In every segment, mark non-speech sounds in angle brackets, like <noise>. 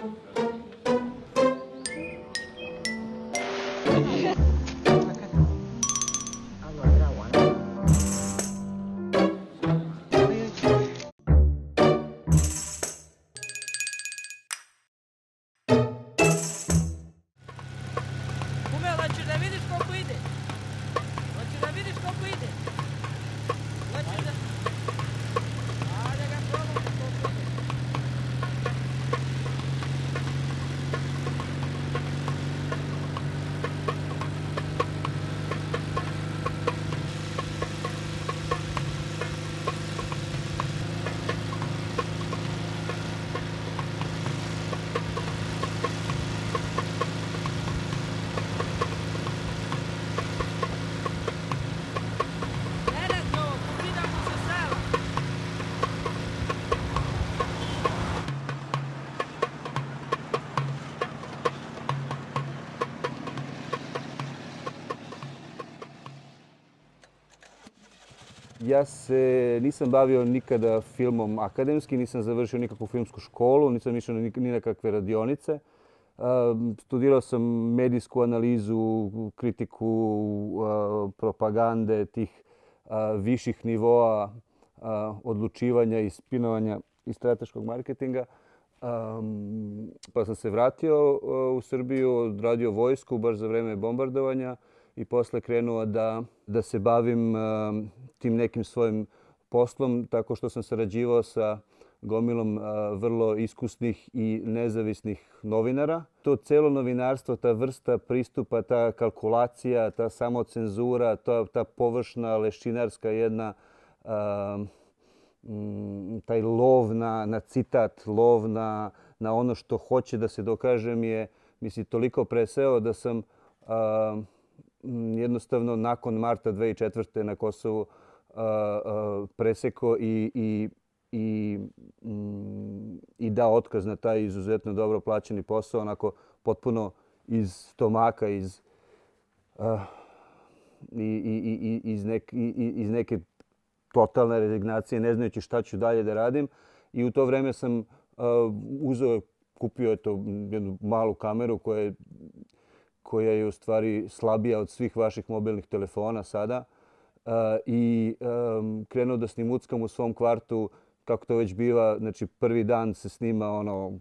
Thank you. ja se nisam bavio nikada filmom akademski, nisam završio nikakvu filmsku školu, nisam išao ni, na kakve radionice. Uh, studirao sam medijsku analizu, kritiku, propagande tih viših nivoa odlučivanja i spinovanja i strateškog marketinga. Um, pa sam se vratio u Srbiju, radio vojsku baš za vreme bombardovanja i posle krenuo da, da se bavim eh, tim nekim svojim poslom, tako što sam sarađivao sa gomilom eh, vrlo iskusnih i nezavisnih novinara. To celo novinarstvo, ta vrsta pristupa, ta kalkulacija, ta samocenzura, ta, ta površna leščinarska jedna eh, mm, taj lov na, na citat, lov na, na ono što hoće da se dokaže mi je mislim, toliko preseo da sam jednostavno nakon marta 2004. na Kosovu preseko i, i, i, i da otkaz na taj izuzetno dobro plaćeni posao, onako potpuno iz stomaka, iz, i, i, i, iz, nek, i, iz neke totalne rezignacije, ne znajući šta ću dalje da radim. I u to vrijeme sam uzeo, kupio eto, jednu malu kameru koja je koja je u stvari slabija od svih vaših mobilnih telefona sada e, i e, krenuo da snimuckam u svom kvartu, kako to već biva, znači prvi dan se snima ono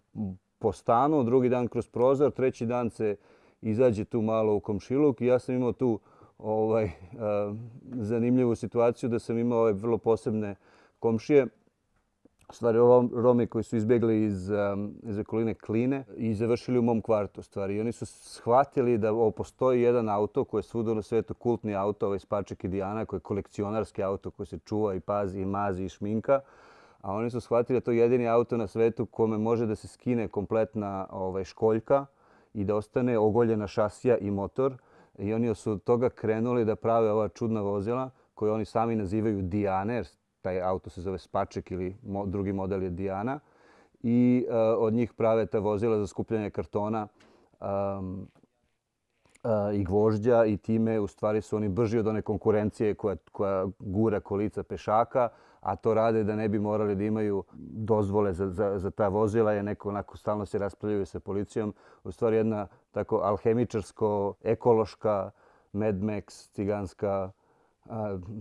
po stanu, drugi dan kroz prozor, treći dan se izađe tu malo u komšiluk i ja sam imao tu ovaj, e, zanimljivu situaciju da sam imao ovaj vrlo posebne komšije stvari Romi koji su izbjegli iz, um, iz okoline Kline i završili u mom kvartu stvari. I oni su shvatili da o, postoji jedan auto koji je svuda na svetu kultni auto, ovaj Spaček i Dijana, koji je kolekcionarski auto koji se čuva i pazi i mazi i šminka. A oni su shvatili da to je jedini auto na svetu kome može da se skine kompletna ovaj, školjka i da ostane ogoljena šasija i motor. I oni su od toga krenuli da prave ova čudna vozila koje oni sami nazivaju Dijane, jer taj auto se zove Spaček ili mo, drugi model je Diana. I uh, od njih prave ta vozila za skupljanje kartona um, uh, i gvožđa i time u stvari su oni brži od one konkurencije koja, koja gura kolica pešaka, a to rade da ne bi morali da imaju dozvole za, za, za ta vozila, je neko onako stalno se raspravljaju sa policijom. U stvari jedna tako alhemičarsko, ekološka, Mad Max, ciganska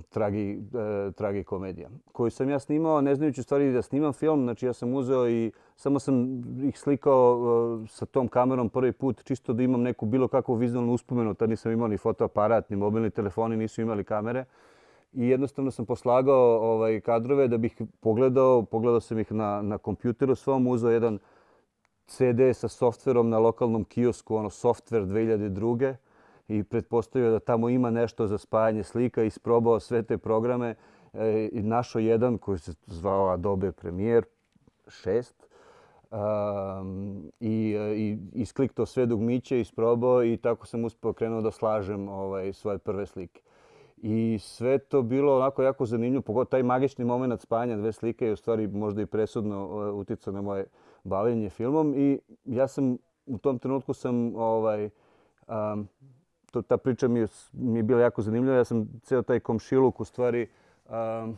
tragi, a, e, tragi komedija, koju sam ja snimao, ne znajući stvari da snimam film, znači ja sam uzeo i samo sam ih slikao e, sa tom kamerom prvi put, čisto da imam neku bilo kakvu vizualnu uspomenu, tad nisam imao ni fotoaparat, ni mobilni telefoni, nisu imali kamere. I jednostavno sam poslagao ovaj, kadrove da bih pogledao, pogledao sam ih na, na kompjuteru svom, uzeo jedan CD sa softverom na lokalnom kiosku, ono software 2002 i pretpostavio da tamo ima nešto za spajanje slika i sprobao sve te programe e, i našao jedan koji se zvao Adobe Premiere 6. Um, i, i isklikto sve dugmiće, isprobao i tako sam uspio krenuo da slažem ovaj, svoje prve slike. I sve to bilo onako jako zanimljivo, pogotovo taj magični moment spajanja dve slike je u stvari možda i presudno uh, uticao na moje bavljenje filmom i ja sam u tom trenutku sam ovaj, um, to, ta priča mi je, mi je bila jako zanimljiva. Ja sam ceo taj komšiluk, u stvari, um,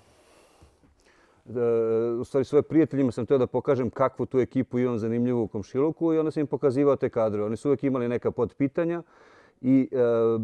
da, e, u stvari svoje prijateljima sam teo da pokažem kakvu tu ekipu imam zanimljivu u komšiluku i onda sam im pokazivao te kadre. Oni su uvijek imali neka pod pitanja i uh,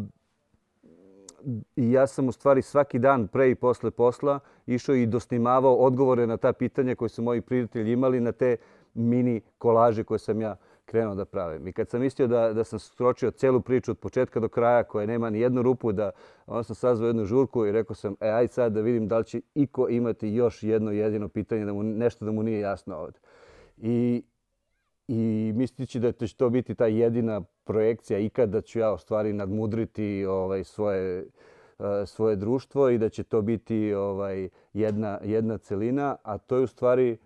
I ja sam u stvari svaki dan pre i posle posla išao i dosnimavao odgovore na ta pitanja koje su moji prijatelji imali na te mini kolaže koje sam ja krenuo da pravim. I kad sam mislio da, da sam skročio celu priču od početka do kraja, koja nema ni jednu rupu, da onda sam sazvao jednu žurku i rekao sam, e, aj sad da vidim da li će iko imati još jedno jedino pitanje, da mu, nešto da mu nije jasno ovdje. I, i mislići da će to biti ta jedina projekcija ikad da ću ja u stvari nadmudriti ovaj, svoje, eh, svoje društvo i da će to biti ovaj jedna, jedna celina, a to je u stvari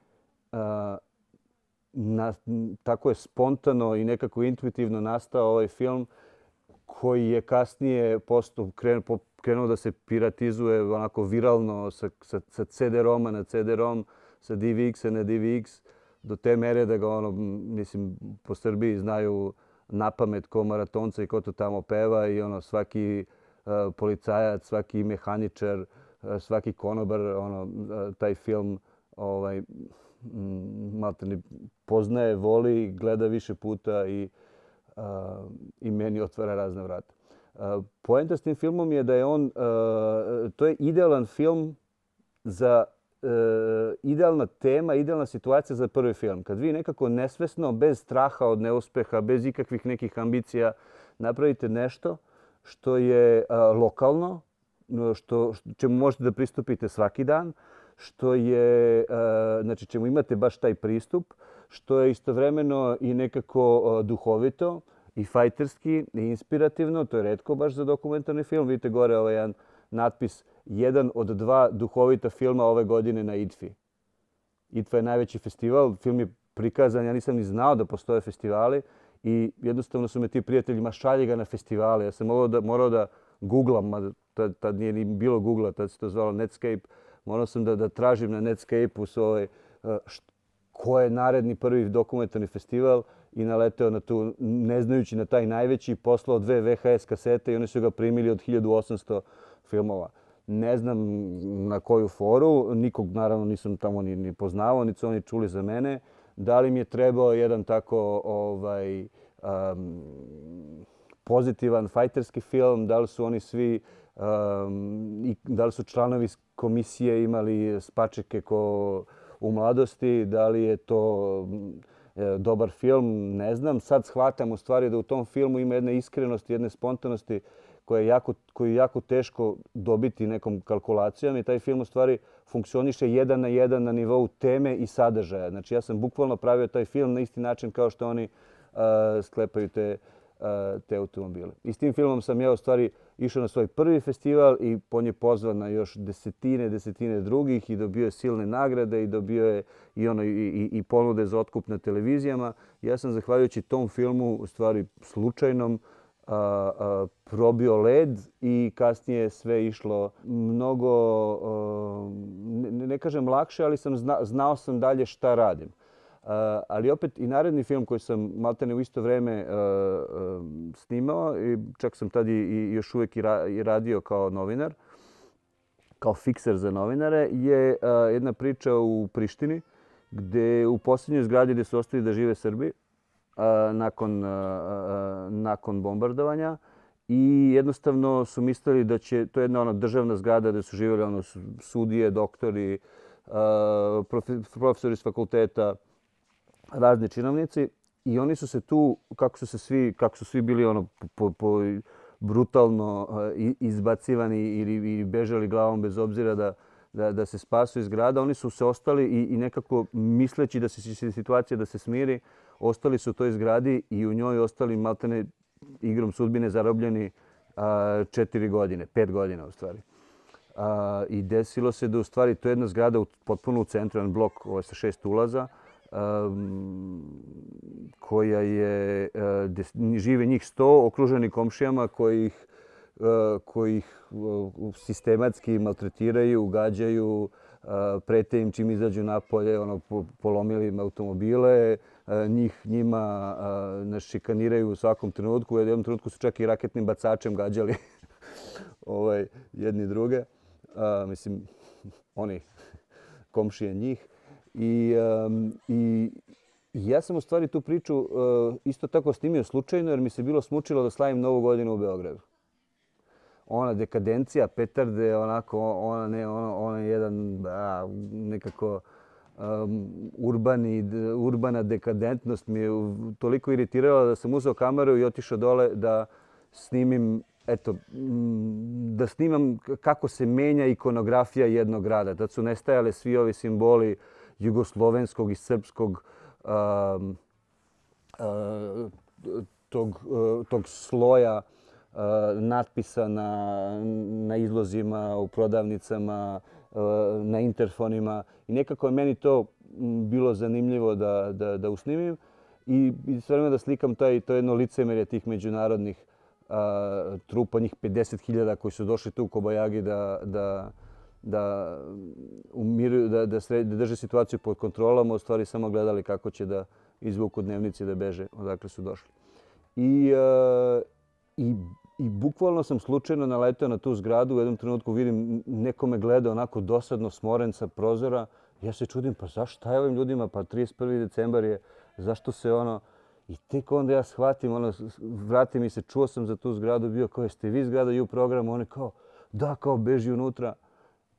eh, na, tako je spontano i nekako intuitivno nastao ovaj film koji je kasnije postup krenuo, krenuo da se piratizuje onako viralno sa, sa, sa CD-roma na CD-rom, sa DVX na DVX, do te mere da ga ono, mislim, po Srbiji znaju na pamet ko maratonca i ko to tamo peva i ono svaki uh, policajac, svaki mehaničar, uh, svaki konobar, ono, uh, taj film ovaj, malo poznaje, voli, gleda više puta i, a, i meni otvara razne vrata. Poenta s tim filmom je da je on, a, to je idealan film za e, idealna tema, idealna situacija za prvi film. Kad vi nekako nesvesno, bez straha od neuspeha, bez ikakvih nekih ambicija, napravite nešto što je a, lokalno, što, što čemu možete da pristupite svaki dan, što je, e, znači čemu imate baš taj pristup, što je istovremeno i nekako e, duhovito i fajterski i inspirativno, to je redko baš za dokumentarni film. Vidite gore ovaj jedan natpis, jedan od dva duhovita filma ove godine na ITFI. ITFA je najveći festival, film je prikazan, ja nisam ni znao da postoje festivali i jednostavno su me ti prijatelji, ma šalje ga na festivale, ja sam morao da, morao da googlam, ma tad, nije ni bilo googla, tad se to zvalo Netscape, morao sam da, tražim na Netscape-u svoj, ovaj, uh, eh, ko je naredni prvi dokumentarni festival i naleteo na tu, ne znajući na taj najveći, poslao dve VHS kasete i oni su ga primili od 1800 filmova. Ne znam na koju foru, nikog naravno nisam tamo ni, ni poznao, ni su oni čuli za mene. Da li mi je trebao jedan tako ovaj, pozitivan fajterski film, da li su oni svi i da li su članovi komisije imali spačeke ko u mladosti, da li je to mm, e, dobar film, ne znam. Sad shvatam u stvari da u tom filmu ima jedne iskrenosti, jedne spontanosti koje je jako, koju je jako teško dobiti nekom kalkulacijom i taj film u stvari funkcioniše jedan na jedan na nivou teme i sadržaja. Znači ja sam bukvalno pravio taj film na isti način kao što oni uh, sklepaju te uh, Eh, te automobile. I s tim filmom sam ja u stvari išao na svoj prvi festival i po nje pozvan na još desetine, desetine drugih i dobio je silne nagrade i dobio je i, ono, i, i, i ponude za otkup na televizijama. Ja sam, zahvaljujući tom filmu, u stvari slučajnom, a, eh, a, eh, probio led i kasnije sve išlo mnogo, a, ne, ne kažem lakše, ali sam zna, znao sam dalje šta radim. Eh, ali opet i naredni film koji sam maltene u isto vreme eh, eh, snimao i čak sam tad i još uvijek i radio kao novinar, kao fikser za novinare, je jedna priča u Prištini gdje u posljednjoj zgradi gde su ostali da žive Srbi nakon nakon bombardovanja i jednostavno su mislili da će, to je jedna ona državna zgrada gde su živjeli ono, sudije, doktori, profesori iz fakulteta, razni činovnici i oni su se tu, kako su se svi, kako su svi bili ono, po, po, brutalno eh, izbacivani ili, ili bežali glavom bez obzira da, da, da se spasu iz grada, oni su se ostali i, i nekako misleći da se situacija da se smiri, ostali su u toj zgradi i u njoj ostali maltene igrom sudbine zarobljeni a, eh, četiri godine, pet godina u stvari. A, eh, I desilo se da u stvari to je jedna zgrada u, potpuno u centru, jedan blok ovaj, sa šest ulaza, koja je, gdje žive njih 100 okruženi komšijama koji kojih e, kojih e, sistematski maltretiraju, ugađaju, e, prete im čim izađu na polje, ono, polomili im automobile, njih njima nas u svakom trenutku, u jednom trenutku su čak i raketnim bacačem gađali <laughs> ovaj, jedni druge, mislim, <laughs> oni komšije njih. I, um, i ja sam u stvari tu priču uh, isto tako snimio slučajno, jer mi se bilo smučilo da slavim Novu godinu u Beogradu. Ona dekadencija, petarde, onako, ona ne, ona, ona je jedan, da, nekako, um, urbani, urbana dekadentnost mi je toliko iritirala da sam uzeo kameru i otišao dole da snimim eto, mm, da snimam kako se menja ikonografija jednog grada. Tad su nestajale svi ovi simboli uh, jugoslovenskog i srpskog um, uh, tog, uh, tog sloja uh, natpisa na, na izlozima, u prodavnicama, uh, na interfonima. I nekako je meni to bilo zanimljivo da, da, da usnimim i, i s da slikam taj, to jedno licemerje tih međunarodnih a, trupa, njih 50.000 koji su došli tu u Kobajagi da, da, da umiruju, da, da, sred, da drže situaciju pod kontrolom, u stvari samo gledali kako će da izvuku dnevnici da beže odakle su došli. I, uh, i, I bukvalno sam slučajno naletao na tu zgradu, u jednom trenutku vidim neko me gleda onako dosadno smoren sa prozora. Ja se čudim, pa zašto taj ovim ljudima, pa 31. decembar je, zašto se ono... I tek onda ja shvatim, ono, vratim i se, čuo sam za tu zgradu, bio kao, jeste vi zgrada i u programu, oni kao, da, kao, beži unutra.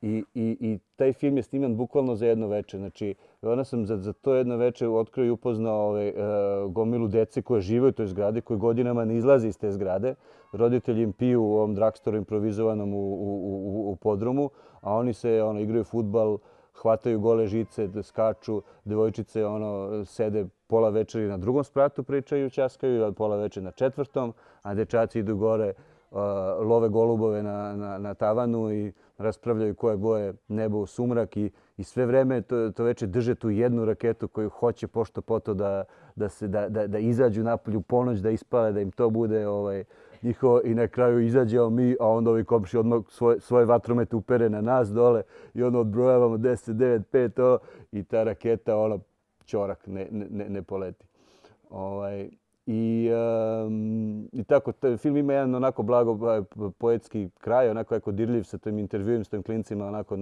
I, i, I taj film je snimljen bukvalno za jedno veče. Znači, ona sam za, za to jedno veče otkrio i upoznao ove, ovaj, e, gomilu dece koje žive u toj zgrade, koje godinama ne izlaze iz te zgrade. Roditelji im piju u ovom drugstoru improvizovanom u, u, u, u podrumu, a oni se ono, igraju futbal, hvataju gole žice, skaču, devojčice ono, sede pola večeri na drugom spratu pričaju, časkaju, pola večeri na četvrtom, a dečaci idu gore, love golubove na, na, na tavanu i raspravljaju koje boje nebo u sumrak i, i sve vreme to, to veče drže tu jednu raketu koju hoće pošto poto da, da, se, da, da, izađu napolju ponoć, da ispale, da im to bude ovaj, njihovo i na kraju izađe mi, a onda ovi komši odmah svoje, svoje vatromete upere na nas dole i onda odbrojavamo 10, 9, 5 o, i ta raketa, ono, čorak, ne, ne, ne, ne poleti. Ovaj, I, um, I tako, taj film ima jedan onako blago e, poetski kraj, onako jako dirljiv sa tim intervjujem s tim klincima onako e,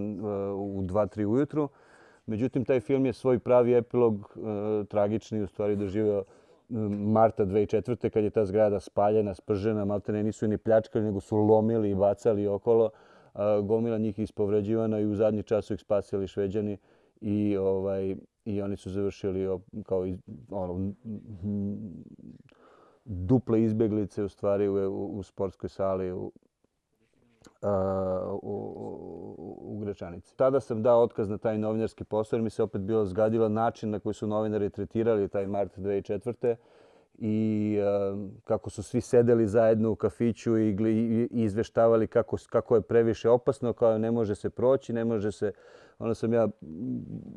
u 2-3 ujutru. Međutim, taj film je svoj pravi epilog, uh, tragični, u stvari doživio marta 2004. kad je ta zgrada spaljena, spržena, malte ne nisu ni pljačkali, nego su lomili i bacali okolo. Uh, gomila njih ispovređivana i u zadnji čas su ih spasili šveđani i ovaj, i oni su završili kao iz, ono, duple izbjeglice u stvari u, u, sportskoj sali u, a, u, u, u Tada sam dao otkaz na taj novinarski posao jer mi se opet bilo zgadilo način na koji su novinari tretirali taj mart 2004 i e, kako su svi sedeli zajedno u kafiću i, izveštavali kako, kako je previše opasno, kao ne može se proći, ne može se... Onda sam ja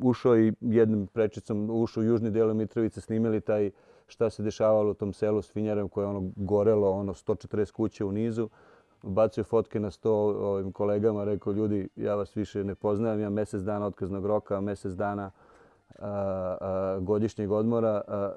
ušao i jednom prečicom ušao u južni dijel Mitrovice, snimili taj šta se dešavalo u tom selu s Finjarem koje je ono gorelo, ono 140 kuće u nizu. Bacio fotke na sto ovim kolegama, rekao ljudi ja vas više ne poznajem, ja mesec dana otkaznog roka, mesec dana a, a, godišnjeg odmora a,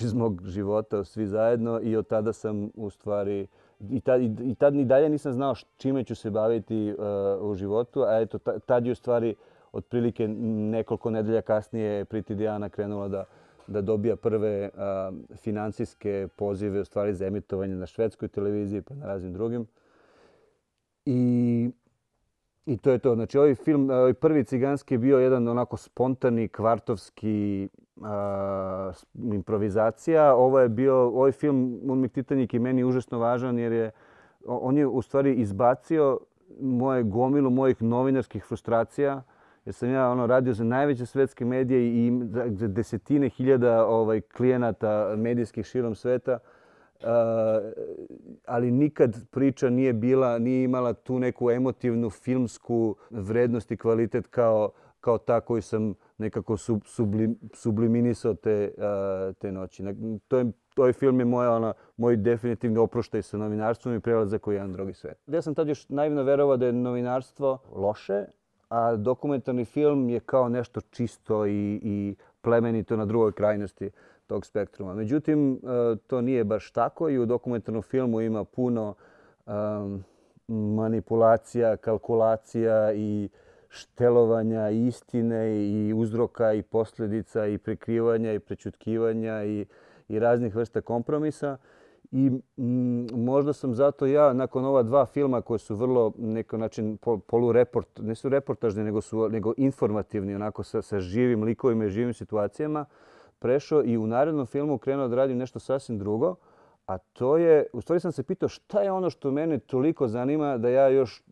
iz mog života svi zajedno i od tada sam u stvari I tad, i, tad ni dalje nisam znao š, čime ću se baviti uh, u životu, a eto, tad je u stvari otprilike nekoliko nedelja kasnije Priti Diana krenula da, da dobija prve uh, financijske pozive u stvari za emitovanje na švedskoj televiziji pa na raznim drugim. I I to je to. Znači, ovaj film, eh, ovaj prvi ciganski je bio jedan onako spontani, kvartovski uh, improvizacija. Ovo je bio, ovaj film, Unmik Titanik, i meni je užasno važan jer je, on je u stvari izbacio moje gomilu mojih novinarskih frustracija. Jer sam ja ono radio za najveće svetske medije i za desetine hiljada ovaj, klijenata medijskih širom sveta. Eh, ali nikad priča nije bila, nije imala tu neku emotivnu filmsku vrednost i kvalitet kao, kao ta koju sam nekako sub, sublim, subliminisao te, a, eh, te noći. To je, toj ovaj film je moja, ona, moj definitivni oproštaj sa novinarstvom i prelazak u jedan drugi svet. Ja sam tad još naivno verovao da je novinarstvo loše, a dokumentarni film je kao nešto čisto i, i plemenito na drugoj krajnosti tog spektruma. Međutim, e, to nije baš tako i u dokumentarnom filmu ima puno e, manipulacija, kalkulacija i štelovanja istine i uzroka i posljedica i prikrivanja i prečutkivanja i raznih vrsta kompromisa. I možda sam zato ja, nakon ova dva filma koje su vrlo neko način polureport, ne su reportažni, nego su informativni, onako sa živim likovima i živim situacijama, prešao i u narednom filmu krenuo da radim nešto sasvim drugo, a to je, u stvari sam se pitao šta je ono što mene toliko zanima da ja još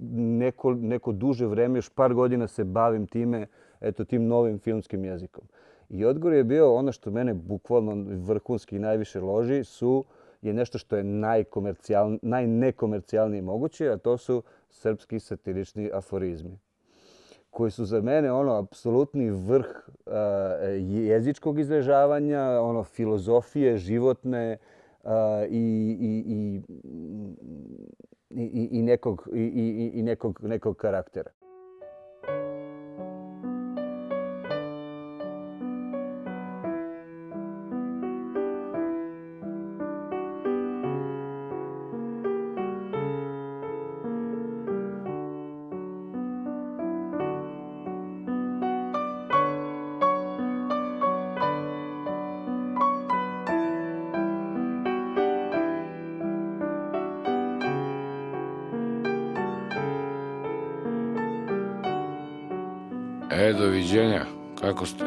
neko, neko duže vreme, još par godina se bavim time, eto tim novim filmskim jezikom. I odgovor je bio ono što mene bukvalno vrhunski najviše loži su je nešto što je najkomercijal, najnekomercijalnije moguće, a to su srpski satirični aforizmi koje su za mene ono apsolutni vrh eh, jezičkog izražavanja, ono filozofije životne eh, i, i, i, i, nekog, i, i, i nekog, nekog karaktera. kako ste?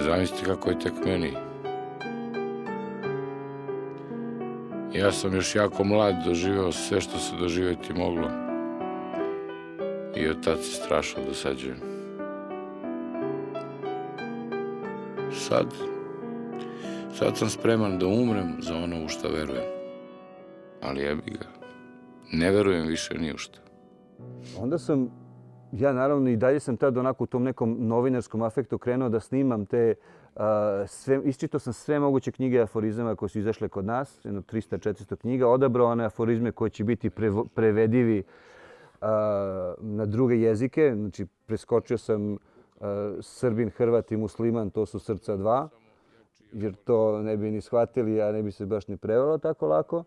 Zamislite kako je tek meni. Ja sam još jako mlad doživeo sve što se doživeti moglo. I od tad se strašno dosađujem. Sad, sad sam spreman da umrem za ono u što verujem. Ali ja jebi ga, ne verujem više ni u što. Onda sam ja naravno i dalje sam tad onako u tom nekom novinarskom afektu krenuo da snimam te sve, isčito sam sve moguće knjige aforizama koje su izašle kod nas, jedno 300-400 knjiga, odabrao one aforizme koje će biti prevedivi a, na druge jezike, znači preskočio sam Srbin, Hrvat i Musliman, to su srca dva, jer to ne bi ni shvatili, a ne bi se baš ni prevelo tako lako,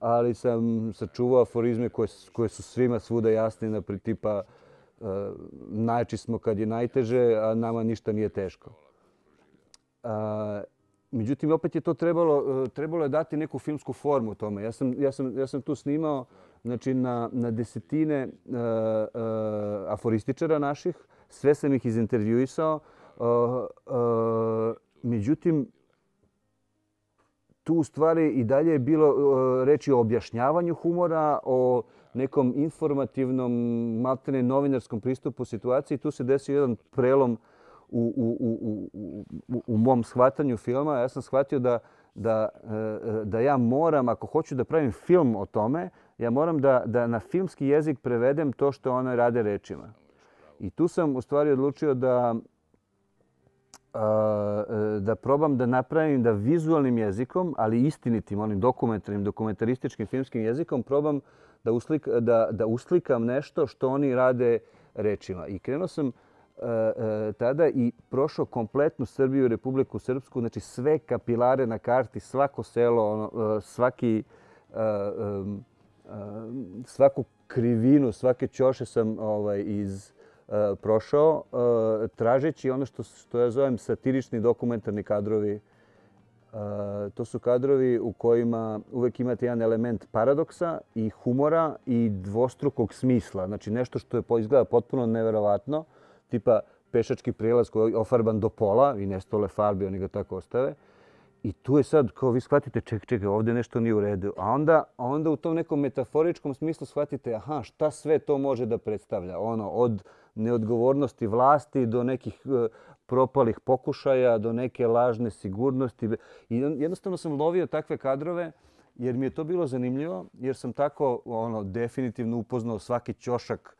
ali sam sačuvao aforizme koje, koje su svima svuda jasne, na tipa E, najjači smo kad je najteže, a nama ništa nije teško. A, e, međutim, opet je to trebalo, e, trebalo je dati neku filmsku formu tome. Ja sam, ja sam, ja sam tu snimao znači, na, na desetine a, a, aforističara naših, sve sam ih izintervjuisao. A, a, međutim, tu u stvari i dalje je bilo a, reči o objašnjavanju humora, o... A, nekom informativnom, maltene novinarskom pristupu situaciji. Tu se desio jedan prelom u, u, u, u, u, u mom shvatanju filma. Ja sam shvatio da, da, e, da ja moram, ako hoću da pravim film o tome, ja moram da, da na filmski jezik prevedem to što one rade rečima. I tu sam u stvari odlučio da E, da probam da napravim da vizualnim jezikom, ali istinitim, onim dokumentarnim, dokumentarističkim, filmskim jezikom, probam da, uslik, da, da uslikam nešto što oni rade rečima. I krenuo sam e, e, tada i prošao kompletnu Srbiju i Republiku Srpsku, znači sve kapilare na karti, svako selo, ono, svaki, svaku krivinu, svake čoše sam ovaj, iz... E, prošao, e, tražeći ono što, što ja zovem satirični dokumentarni kadrovi. E, to su kadrovi u kojima uvek imate jedan element paradoksa i humora i dvostrukog smisla. Znači nešto što je izgleda potpuno neverovatno, tipa pešački prijelaz koji je ofarban do pola i nestole farbe, oni ga tako ostave. I tu je sad, kao vi shvatite, ček, ček, ovdje nešto nije u redu. A onda, onda u tom nekom metaforičkom smislu shvatite, aha, šta sve to može da predstavlja? Ono, od neodgovornosti vlasti do nekih e, propalih pokušaja, do neke lažne sigurnosti. I jednostavno sam lovio takve kadrove jer mi je to bilo zanimljivo, jer sam tako ono definitivno upoznao svaki ćošak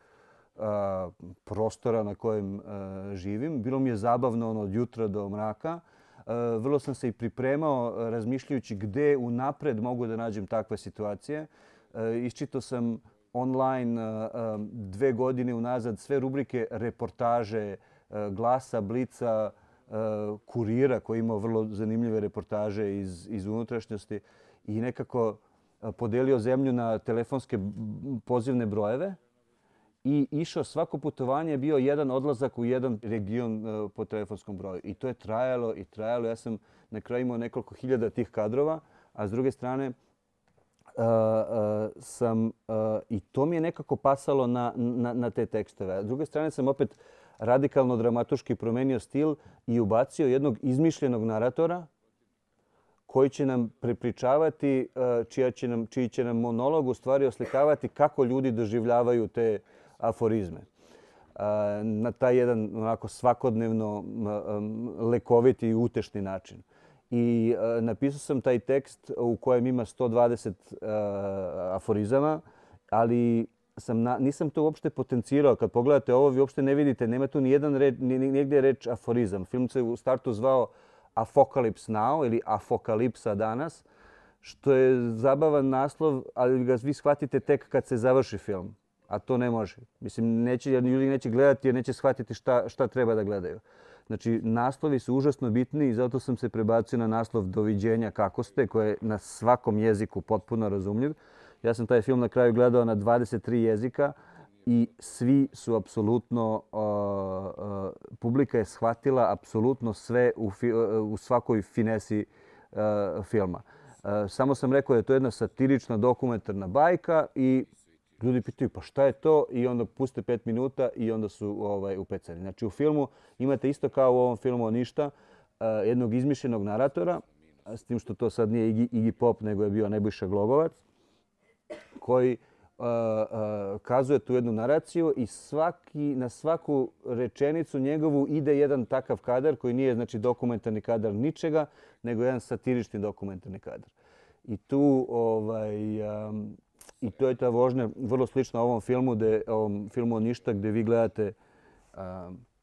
a, e, prostora na kojem a, e, živim. Bilo mi je zabavno ono, od jutra do mraka. E, vrlo sam se i pripremao e, razmišljajući gde u napred mogu da nađem takve situacije. E, Iščito sam online dve godine unazad sve rubrike reportaže, glasa, blica, kurira koji imao vrlo zanimljive reportaže iz, iz unutrašnjosti i nekako podelio zemlju na telefonske pozivne brojeve i išao svako putovanje je bio jedan odlazak u jedan region e, po telefonskom broju. I to je trajalo i trajalo. Ja sam na kraju imao nekoliko hiljada tih kadrova, a s druge strane uh, uh, sam, uh, i to mi je nekako pasalo na, na, na te tekstove. S druge strane sam opet radikalno dramatuški promenio stil i ubacio jednog izmišljenog naratora koji će nam prepričavati, čija će nam, čiji će nam monolog u stvari oslikavati kako ljudi doživljavaju te, aforizme. E, na taj jedan onako svakodnevno lekoviti i utešni način. I e, napisao sam taj tekst u kojem ima 120 e, aforizama, ali sam na, nisam to uopšte potencirao. Kad pogledate ovo, vi uopšte ne vidite, nema tu ni jedan reč, nijegdje reč aforizam. Film se u startu zvao Afokalips Now ili Afokalipsa danas, što je zabavan naslov, ali ga vi shvatite tek kad se završi film a to ne može. Mislim, neće, jer ljudi neće gledati jer neće shvatiti šta, šta treba da gledaju. Znači, naslovi su užasno bitni i zato sam se prebacio na naslov Doviđenja kako ste, koje je na svakom jeziku potpuno razumljiv. Ja sam taj film na kraju gledao na 23 jezika i svi su apsolutno, uh, uh, publika je shvatila apsolutno sve u, fi, uh, u svakoj finesi uh, filma. Uh, samo sam rekao da je to jedna satirična dokumentarna bajka i ljudi pitaju pa šta je to i onda puste 5 minuta i onda su ovaj, u upecali. Znači u filmu imate isto kao u ovom filmu ništa, uh, jednog izmišljenog naratora, s tim što to sad nije Iggy, Iggy Pop, nego je bio Nebojša Glogovac, koji uh, uh, kazuje tu jednu naraciju i svaki, na svaku rečenicu njegovu ide jedan takav kadar koji nije znači dokumentarni kadar ničega, nego jedan satirični dokumentarni kadar. I tu ovaj, um, I to je ta vožnja vrlo slična ovom filmu, gde, ovom filmu ništa, gde vi gledate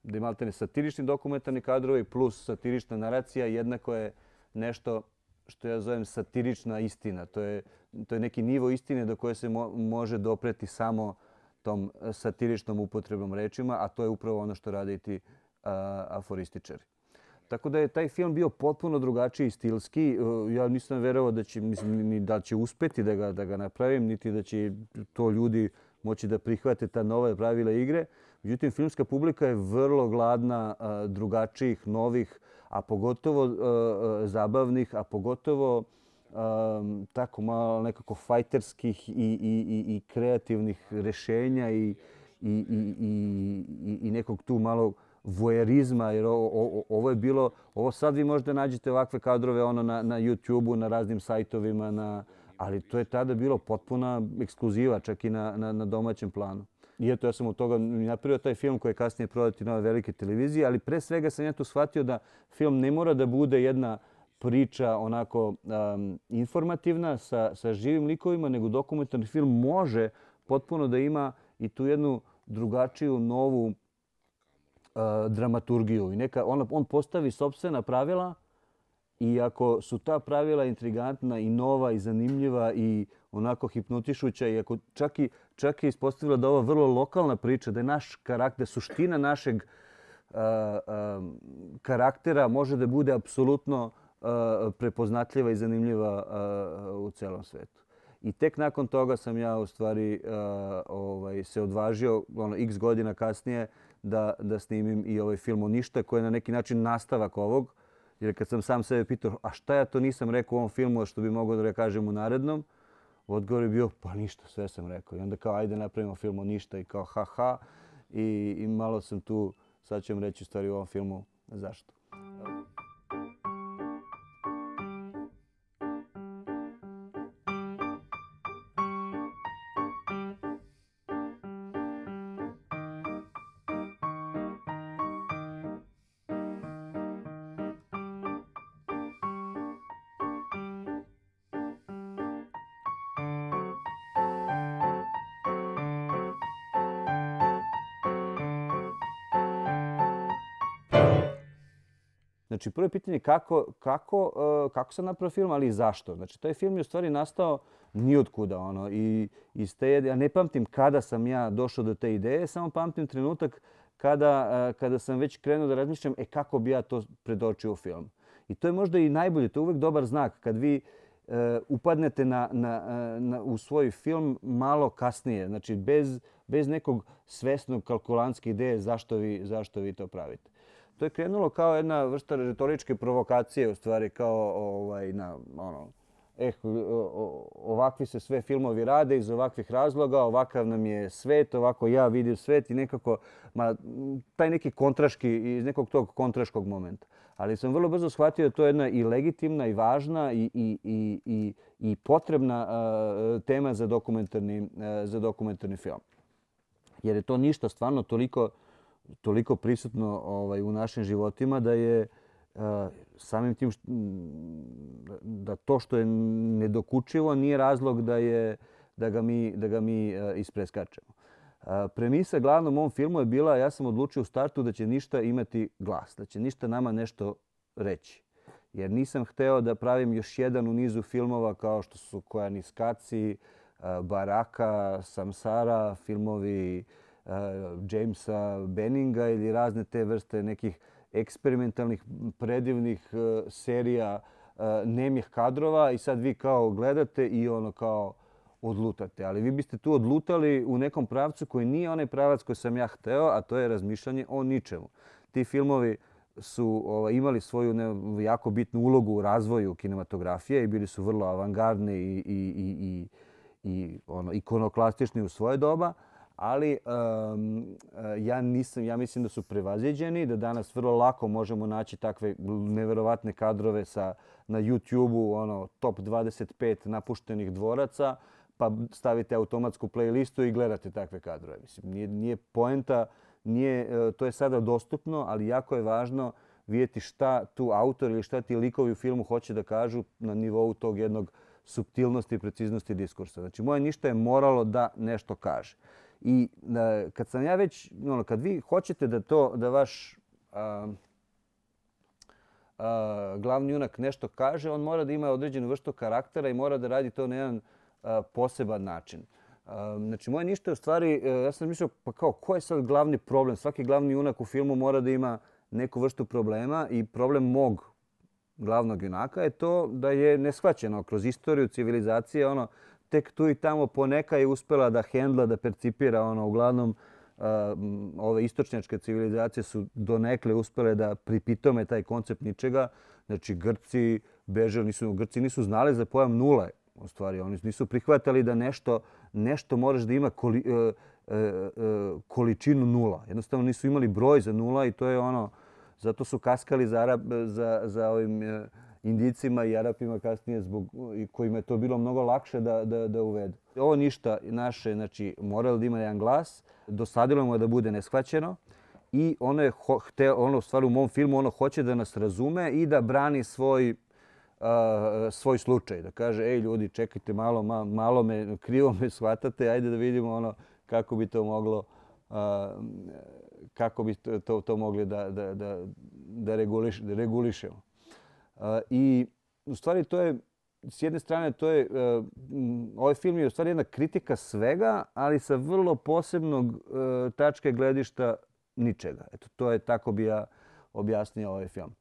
da je imate satirični dokumentarni kadrovi plus satirična naracija, jednako je nešto što ja zovem satirična istina. To je, to je neki nivo istine do koje se mo, može dopreti samo tom satiričnom upotrebom rečima, a to je upravo ono što rade i ti aforističari. Tako da je taj film bio potpuno drugačiji stilski. E, ja nisam verovao da će, mislim, ni da će uspeti da ga, da ga napravim, niti da će to ljudi moći da prihvate ta nova pravila igre. Međutim, filmska publika je vrlo gladna e, drugačijih, novih, a pogotovo e, zabavnih, a pogotovo tako malo nekako fajterskih i, i, i, i kreativnih rešenja i, i, i, i, i nekog tu malo vojerizma, jer o, o, ovo je bilo, ovo sad vi možete nađete ovakve kadrove ono na, na YouTube-u, na raznim sajtovima, na, ali to je tada bilo potpuna ekskluziva čak i na, na, na domaćem planu. I eto, ja sam od toga napravio taj film koji je kasnije prodati na velike televizije, ali pre svega sam ja tu shvatio da film ne mora da bude jedna priča onako um, informativna sa, sa živim likovima, nego dokumentarni film može potpuno da ima i tu jednu drugačiju, novu, um, dramaturgiju i neka, on, on postavi sobstvena pravila i ako su ta pravila intrigantna i nova i zanimljiva i onako hipnotišuća i ako čak, i, čak i ispostavila da ova vrlo lokalna priča, da je naš karakter, suština našeg uh, um, karaktera može da bude apsolutno uh, prepoznatljiva i zanimljiva uh, u celom svetu. I tek nakon toga sam ja u stvari uh, ovaj, se odvažio ono, x godina kasnije da, da snimim i ovaj film o ništa koji je na neki način nastavak ovog. Jer kad sam sam sebe pitao, a šta ja to nisam rekao u ovom filmu što bi mogao da kažem u narednom, odgovor je bio, pa ništa, sve sam rekao. I onda kao, ajde napravimo film o ništa i kao, ha, ha. I, i malo sam tu, sad ću vam reći u stvari u ovom filmu zašto. Znači, prvo pitanje je kako, kako, uh, kako sam napravio film, ali i zašto? Znači, taj film je u stvari nastao ni od kuda. Ono, i, i ste, ja ne pamtim kada sam ja došao do te ideje, samo pamtim trenutak kada, uh, kada sam već krenuo da razmišljam e, kako bi ja to predočio u film. I to je možda i najbolje, to je uvek dobar znak kad vi uh, upadnete na, na, na, u svoj film malo kasnije, znači bez, bez nekog svesnog kalkulantske ideje zašto vi, zašto vi to pravite to je krenulo kao jedna vrsta retoričke provokacije u stvari kao ovaj na ono eh, ovakvi se sve filmovi rade iz ovakvih razloga, ovakav nam je svet, ovako ja vidim svet i nekako ma, taj neki kontraški, iz nekog tog kontraškog momenta. Ali sam vrlo brzo shvatio da to je jedna i legitimna i važna i, i, i, i, i potrebna uh, tema za dokumentarni, uh, za dokumentarni film. Jer je to ništa stvarno toliko uh, toliko prisutno ovaj, u našim životima da je uh, samim tim št, mm, da to što je nedokučivo nije razlog da, je, da ga mi, da ga mi uh, eh, ispreskačemo. Uh, eh, premisa glavnom mom filmu je bila, ja sam odlučio u startu da će ništa imati glas, da će ništa nama nešto reći. Jer nisam hteo da pravim još jedan u nizu filmova kao što su Koja skaci, Baraka, Samsara, filmovi uh, Jamesa Benninga ili razne te vrste nekih eksperimentalnih, predivnih e, serija e, nemih kadrova i sad vi kao gledate i ono kao odlutate. Ali vi biste tu odlutali u nekom pravcu koji nije onaj pravac koji sam ja hteo, a to je razmišljanje o ničemu. Ti filmovi su ova, imali svoju jako bitnu ulogu u razvoju kinematografije i bili su vrlo avangardni i, i, i, i, i ono, ikonoklastični u svoje doba, ali um, ja nisam, ja mislim da su prevaziđeni, da danas vrlo lako možemo naći takve neverovatne kadrove sa, na YouTubeu ono, top 25 napuštenih dvoraca, pa stavite automatsku playlistu i gledate takve kadrove. Mislim, nije, nije poenta, nije, eh, to je sada dostupno, ali jako je važno vidjeti šta tu autor ili šta ti likovi u filmu hoće da kažu na nivou tog jednog subtilnosti i preciznosti diskursa. Znači, moje ništa je moralo da nešto kaže. I da, kad sam ja već, ono, kad vi hoćete da to, da vaš a, a, glavni junak nešto kaže, on mora da ima određenu vrstu karaktera i mora da radi to na jedan a, poseban način. A, znači, moje ništa je u stvari, a, e, ja sam mislio, pa kao, ko je sad glavni problem? Svaki glavni junak u filmu mora da ima neku vrstu problema i problem mog glavnog junaka je to da je neshvaćeno kroz istoriju, civilizacije, ono, tek tu i tamo poneka je uspela da hendla, da percipira ono, uglavnom ove istočnjačke civilizacije su donekle uspele da pripitome taj koncept ničega. Znači, Grci beže, nisu, Grci nisu znali za pojam nule. U stvari, oni nisu prihvatali da nešto, nešto moraš da ima koli, uh, uh, uh, količinu nula. Jednostavno, nisu imali broj za nula i to je ono... Zato su kaskali za, Arab, za, za ovim e, indicima i Arapima kasnije zbog kojima je to bilo mnogo lakše da, da, da uvedu. Ovo ništa naše, znači moralo da ima jedan glas, dosadilo mu je da bude neshvaćeno i ono je, ho, hte, ono, u stvari u mom filmu, ono hoće da nas razume i da brani svoj, Uh, svoj slučaj, da kaže, ej ljudi, čekajte malo, malo, me, krivo me shvatate, ajde da vidimo ono kako bi to moglo kako bi to, to mogli da, da, da, da, reguliš, regulišemo. I u stvari to je, s jedne strane, to je, e, ovaj film je u stvari jedna kritika svega, ali sa vrlo posebnog e, tačke gledišta ničega. Eto, to je tako bi ja objasnio ovaj film.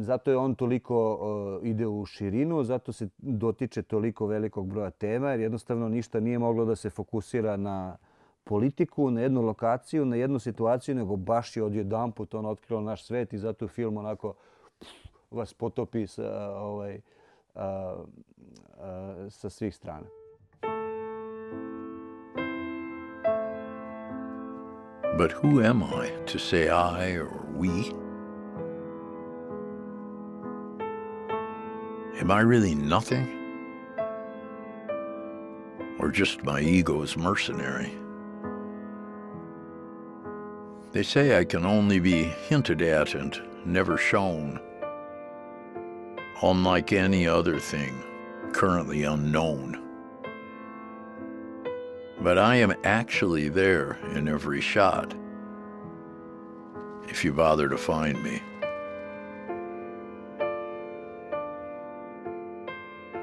Zato je on toliko e, ide u širinu, zato se dotiče toliko velikog broja tema, jer jednostavno ništa nije moglo da se fokusira na, politiku, na jednu lokaciju, na jednu situaciju, nego baš je odjedan put naš svet i zato film onako vas potopi sa, ovaj, a, a, sa svih strana. But who am I to say I or we? Am I really nothing? Or just my ego's mercenary? They say I can only be hinted at and never shown. Unlike any other thing, currently unknown. But I am actually there in every shot, if you bother to find me.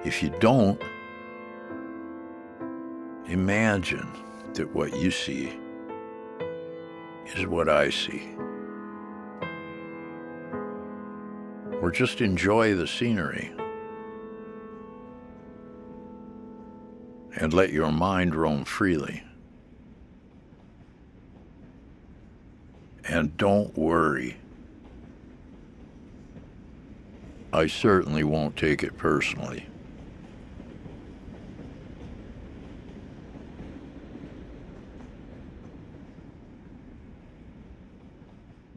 If you don't, imagine that what you see is what I see. Or just enjoy the scenery and let your mind roam freely. And don't worry. I certainly won't take it personally.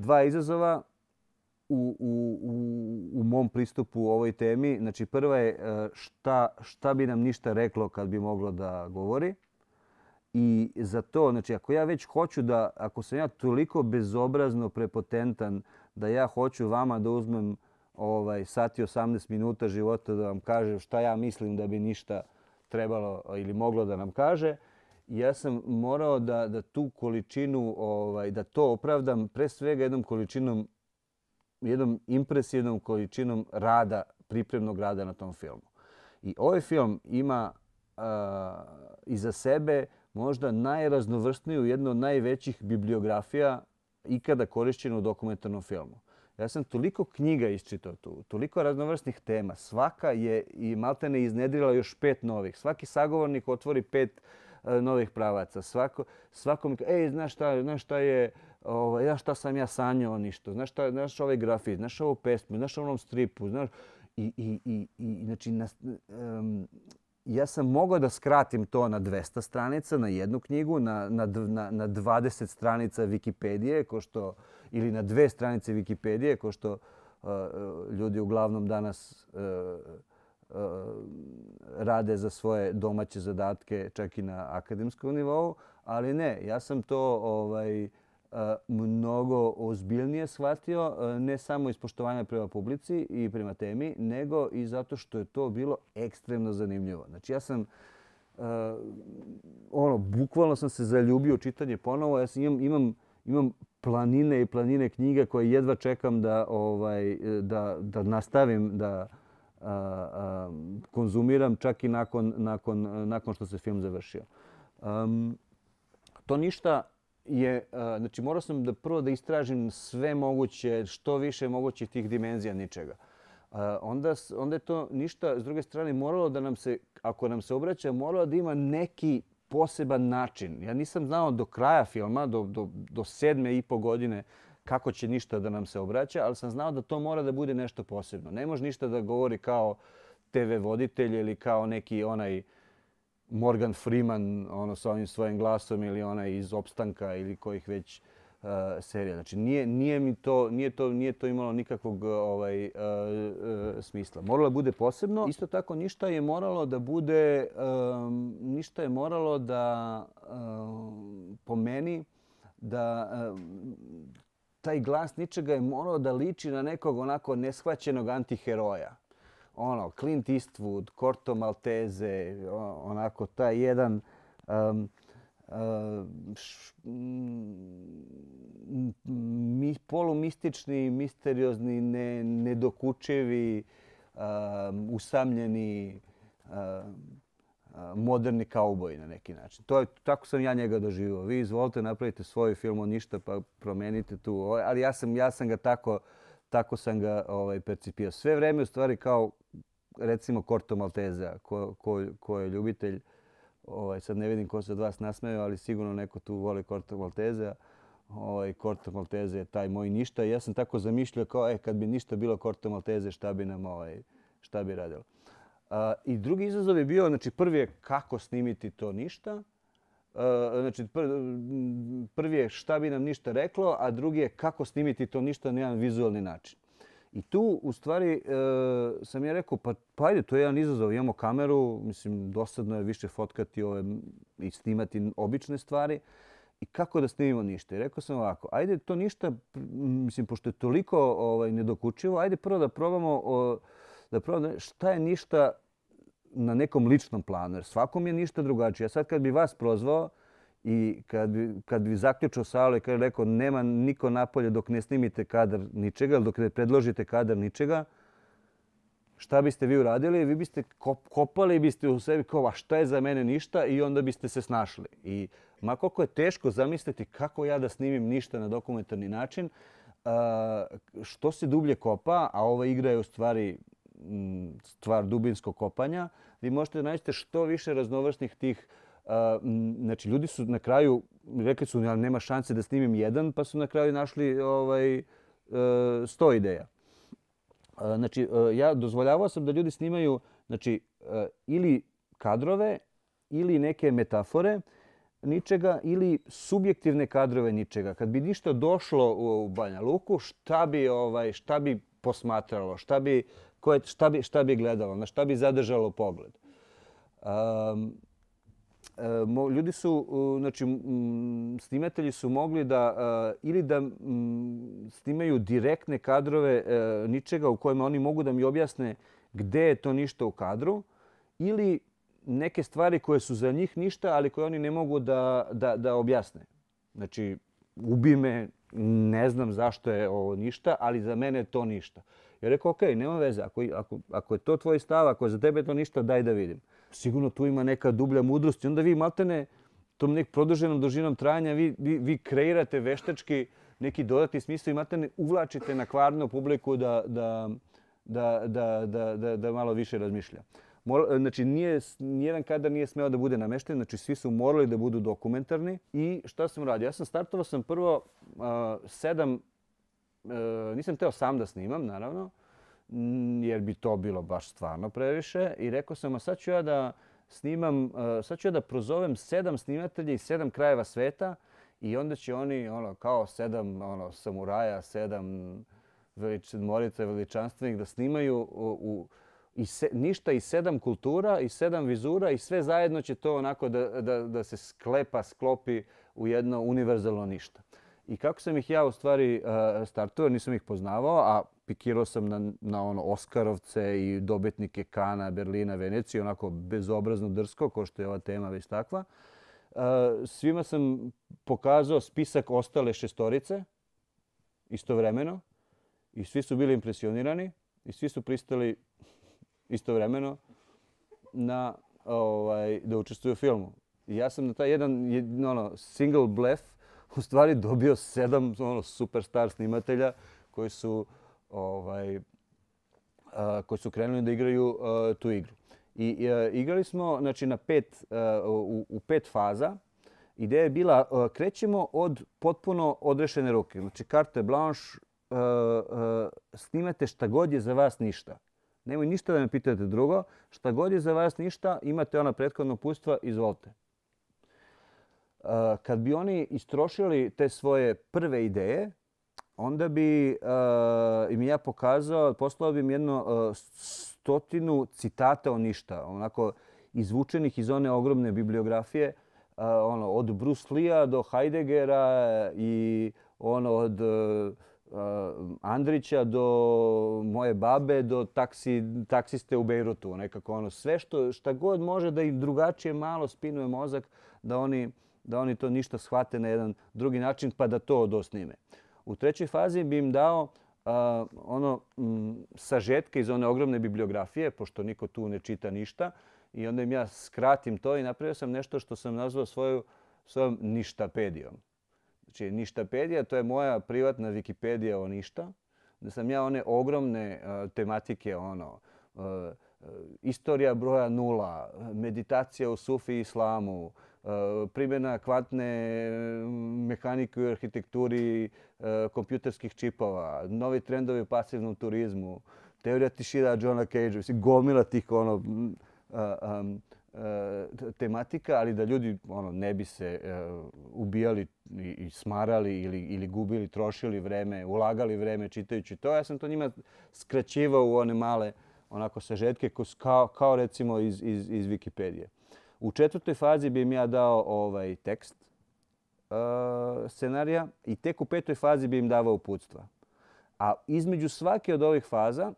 dva izazova u, u, u, u mom pristupu u ovoj temi. Znači, prva je e, šta, šta bi nam ništa reklo kad bi moglo da govori. I za to, znači, ako ja već hoću da, ako sam ja toliko bezobrazno prepotentan da ja hoću vama da uzmem ovaj, sati 18 minuta života da vam kažem šta ja mislim da bi ništa trebalo ili moglo da nam kaže, ja sam morao da, da tu količinu, ovaj, da to opravdam pre svega jednom količinom, jednom impresivnom količinom rada, pripremnog rada na tom filmu. I ovaj film ima uh, iza sebe možda najraznovrstniju, jednu od najvećih bibliografija ikada korišćenu u dokumentarnom filmu. Ja sam toliko knjiga isčitao tu, toliko raznovrstnih tema. Svaka je i Maltene iznedrila još pet novih. Svaki sagovornik otvori pet uh, E, novih pravaca. Svako, svako mi kaže, ej, znaš šta, znaš šta je, ovo, ja šta sam ja sanjao ništa, znaš šta, znaš ovaj grafit, znaš ovu pesmu, znaš onom stripu, znaš, i, i, i, i znači, ja sam mogao da skratim to na 200 stranica, na jednu knjigu, na, na, na, 20 stranica Wikipedije, ko što, ili na dve stranice Wikipedije, ko što e, e, ljudi uglavnom danas Eh, rade za svoje domaće zadatke čak i na akademskom nivou, ali ne, ja sam to ovaj, eh, mnogo ozbiljnije shvatio, eh, ne samo iz poštovanja prema publici i prema temi, nego i zato što je to bilo ekstremno zanimljivo. Znači ja sam, ono, bukvalno sam se zaljubio čitanje ponovo, ja sam, imam, imam, imam planine i planine knjiga koje jedva čekam da, ovaj, da, da nastavim da, konzumiram čak i nakon, nakon, nakon što se film završio. Um, to ništa je, znači morao sam da prvo da istražim sve moguće, što više moguće tih dimenzija ničega. Onda, onda je to ništa, s druge strane, moralo da nam se, ako nam se obraća, moralo da ima neki poseban način. Ja nisam znao do kraja filma, do, do, do sedme i po godine kako će ništa da nam se obraća, ali sam znao da to mora da bude nešto posebno. Ne može ništa da govori kao TV voditelj ili kao neki onaj Morgan Freeman ono, sa ovim svojim glasom ili onaj iz Opstanka ili kojih već uh, serija. Znači, nije, nije, mi to, nije, to, nije to imalo nikakvog e, ovaj, uh, uh, smisla. Moralo da bude posebno. Isto tako, ništa je moralo da bude, um, ništa je moralo da um, po da taj glas ničega je morao da liči na nekog onako neshvaćenog antiheroja. Ono, Clint Eastwood, Corto Maltese, onako taj jedan um, uh, š, m, mi, polumistični, misteriozni, ne, nedokučevi, uh, usamljeni, uh, moderni kauboj na neki način. To je, tako sam ja njega doživio. Vi izvolite, napravite svoj film o ništa, pa promenite tu. Ovaj, ali ja sam, ja sam ga tako, tako sam ga ovaj, percipirao Sve vrijeme u stvari kao, recimo, Korto Malteza, ko, ko, ko je ljubitelj. Ovaj, sad ne vidim ko se od vas nasmeju, ali sigurno neko tu voli Korto Malteza. Ovaj, Korto Malteza je taj moj ništa. Ja sam tako zamišljao kao, e, kad bi ništa bilo Korto Malteza, šta bi nam ovaj, šta bi radilo. I drugi izazov je bio, znači prvi je kako snimiti to ništa, znači prvi je šta bi nam ništa reklo, a drugi je kako snimiti to ništa na jedan vizualni način. I tu u stvari e, sam ja rekao, pa, pa ajde, to je jedan izazov, imamo kameru, mislim, dosadno je više fotkati ove i snimati obične stvari. I kako da snimimo ništa? I rekao sam ovako, ajde to ništa, mislim, pošto je toliko ovaj, nedokučivo, ajde prvo da probamo, ovaj, da probam šta je ništa na nekom ličnom planu, jer svakom je ništa drugačije. Sad kad bi vas prozvao i kad bi, kad bi zaključao sa i kad je rekao nema niko napolje dok ne snimite kadar ničega ili dok ne predložite kadar ničega, šta biste vi uradili? Vi biste kopali biste u sebi kao, a šta je za mene ništa? I onda biste se snašli. I ma koliko je teško zamisliti kako ja da snimim ništa na dokumentarni način, što se dublje kopa, a ova igra je u stvari stvar dubinskog kopanja, vi možete da nađete što više raznovrsnih tih Znači, ljudi su na kraju rekli su, ali nema šanse da snimim jedan, pa su na kraju našli ovaj, e, sto ideja. E, znači, e, ja dozvoljavao sam da ljudi snimaju znači, ili kadrove, ili neke metafore ničega, ili subjektivne kadrove ničega. Kad bi ništa došlo u Banja Luku, šta bi, ovaj, šta bi posmatralo, šta bi, koje, šta, bi, šta bi gledalo, na šta bi zadržalo pogled. Um, ljudi su, znači, snimatelji su mogli da e, ili da snimaju direktne kadrove e, ničega u kojima oni mogu da mi objasne gde je to ništa u kadru, ili neke stvari koje su za njih ništa, ali koje oni ne mogu da, da, da objasne. Znači, ubi me, ne znam zašto je ovo ništa, ali za mene to ništa. Ja rekao, ok, nema veze, ako, ako, ako je to tvoj stav, ako je za tebe to ništa, daj da vidim. Sigurno tu ima neka dublja mudrost i onda vi maltene tom nek produženom dužinom trajanja vi, vi, vi kreirate veštački neki dodatni smisli i maltene uvlačite na kvarnu publiku da, da, da, da, da, da, da malo više razmišlja. Mor, znači, nije, nijedan kadar nije smeo da bude namešten, znači svi su morali da budu dokumentarni. I šta sam radio? Ja sam startovao sam prvo uh, sedam E, nisam teo sam da snimam, naravno, jer bi to bilo baš stvarno previše. I rekao sam, a sad ću ja da snimam, e, sad ću ja da prozovem sedam snimatelja iz sedam krajeva sveta i onda će oni, ono, kao sedam ono, samuraja, sedam velič, morica veličanstvenih da snimaju u, u i se, ništa i sedam kultura i sedam vizura i sve zajedno će to onako da, da, da se sklepa, sklopi u jedno univerzalno ništa. I kako sam ih ja u stvari eh, startuo, nisam ih poznavao, a pikirao sam na, na ono Oskarovce i dobitnike Kana, Berlina, Venecije, onako bezobrazno drsko, ko što je ova tema već takva. Eh, svima sam pokazao spisak ostale šestorice istovremeno i svi su bili impresionirani i svi su pristali istovremeno na, ovaj, da učestvuju u filmu. I ja sam na taj jedan, jedan ono, single blef u stvari dobio sedam ono, superstar snimatelja koji su, ovaj, a, koji su krenuli da igraju a, tu igru. I, a, e, igrali smo znači, na pet, a, e, u, u pet faza. Ideja je bila a, e, krećemo od potpuno odrešene ruke. Znači, carte blanche, a, a, snimate šta god je za vas ništa. Nemoj ništa da me pitate drugo. Šta god je za vas ništa, imate ona prethodna upustva, izvolite. Eh, kad bi oni istrošili te svoje prve ideje, onda bi uh, im ja pokazao, poslao bi im jedno uh, stotinu citata o ništa, onako izvučenih iz one ogromne bibliografije, uh, ono, od Bruce lee do Heideggera i ono, od uh, Andrića do moje babe do taksi, taksiste u Bejrutu, Nekako ono, sve što, šta god može da im drugačije malo spinuje mozak da oni uh, da oni to ništa shvate na jedan drugi način pa da to odosnime. U trećoj fazi bi im dao ono sažetke iz one ogromne bibliografije, pošto niko tu ne čita ništa, i onda im ja skratim to i napravio sam nešto što sam nazvao svojom ništapedijom. Znači, ništapedija to je moja privatna Wikipedija o ništa, da sam ja one ogromne tematike, ono, Eh, istorija broja nula, meditacija u sufi islamu, eh, primjena kvantne mm, mehanike u arhitekturi eh, kompjuterskih čipova, novi trendovi u pasivnom turizmu, teorija tišira Johna Cage, gomila tih ono, mm, tematika, ali da ljudi ono ne bi se ubijali i smarali ili, ili gubili, trošili vreme, ulagali vreme čitajući to. Ja sam to njima skraćivao u one male uh, onako sažetke kao, kao recimo iz, iz, iz Wikipedije. U četvrtoj fazi bi im ja dao ovaj tekst e, scenarija i tek u petoj fazi bi im davao uputstva. A između svake od ovih faza,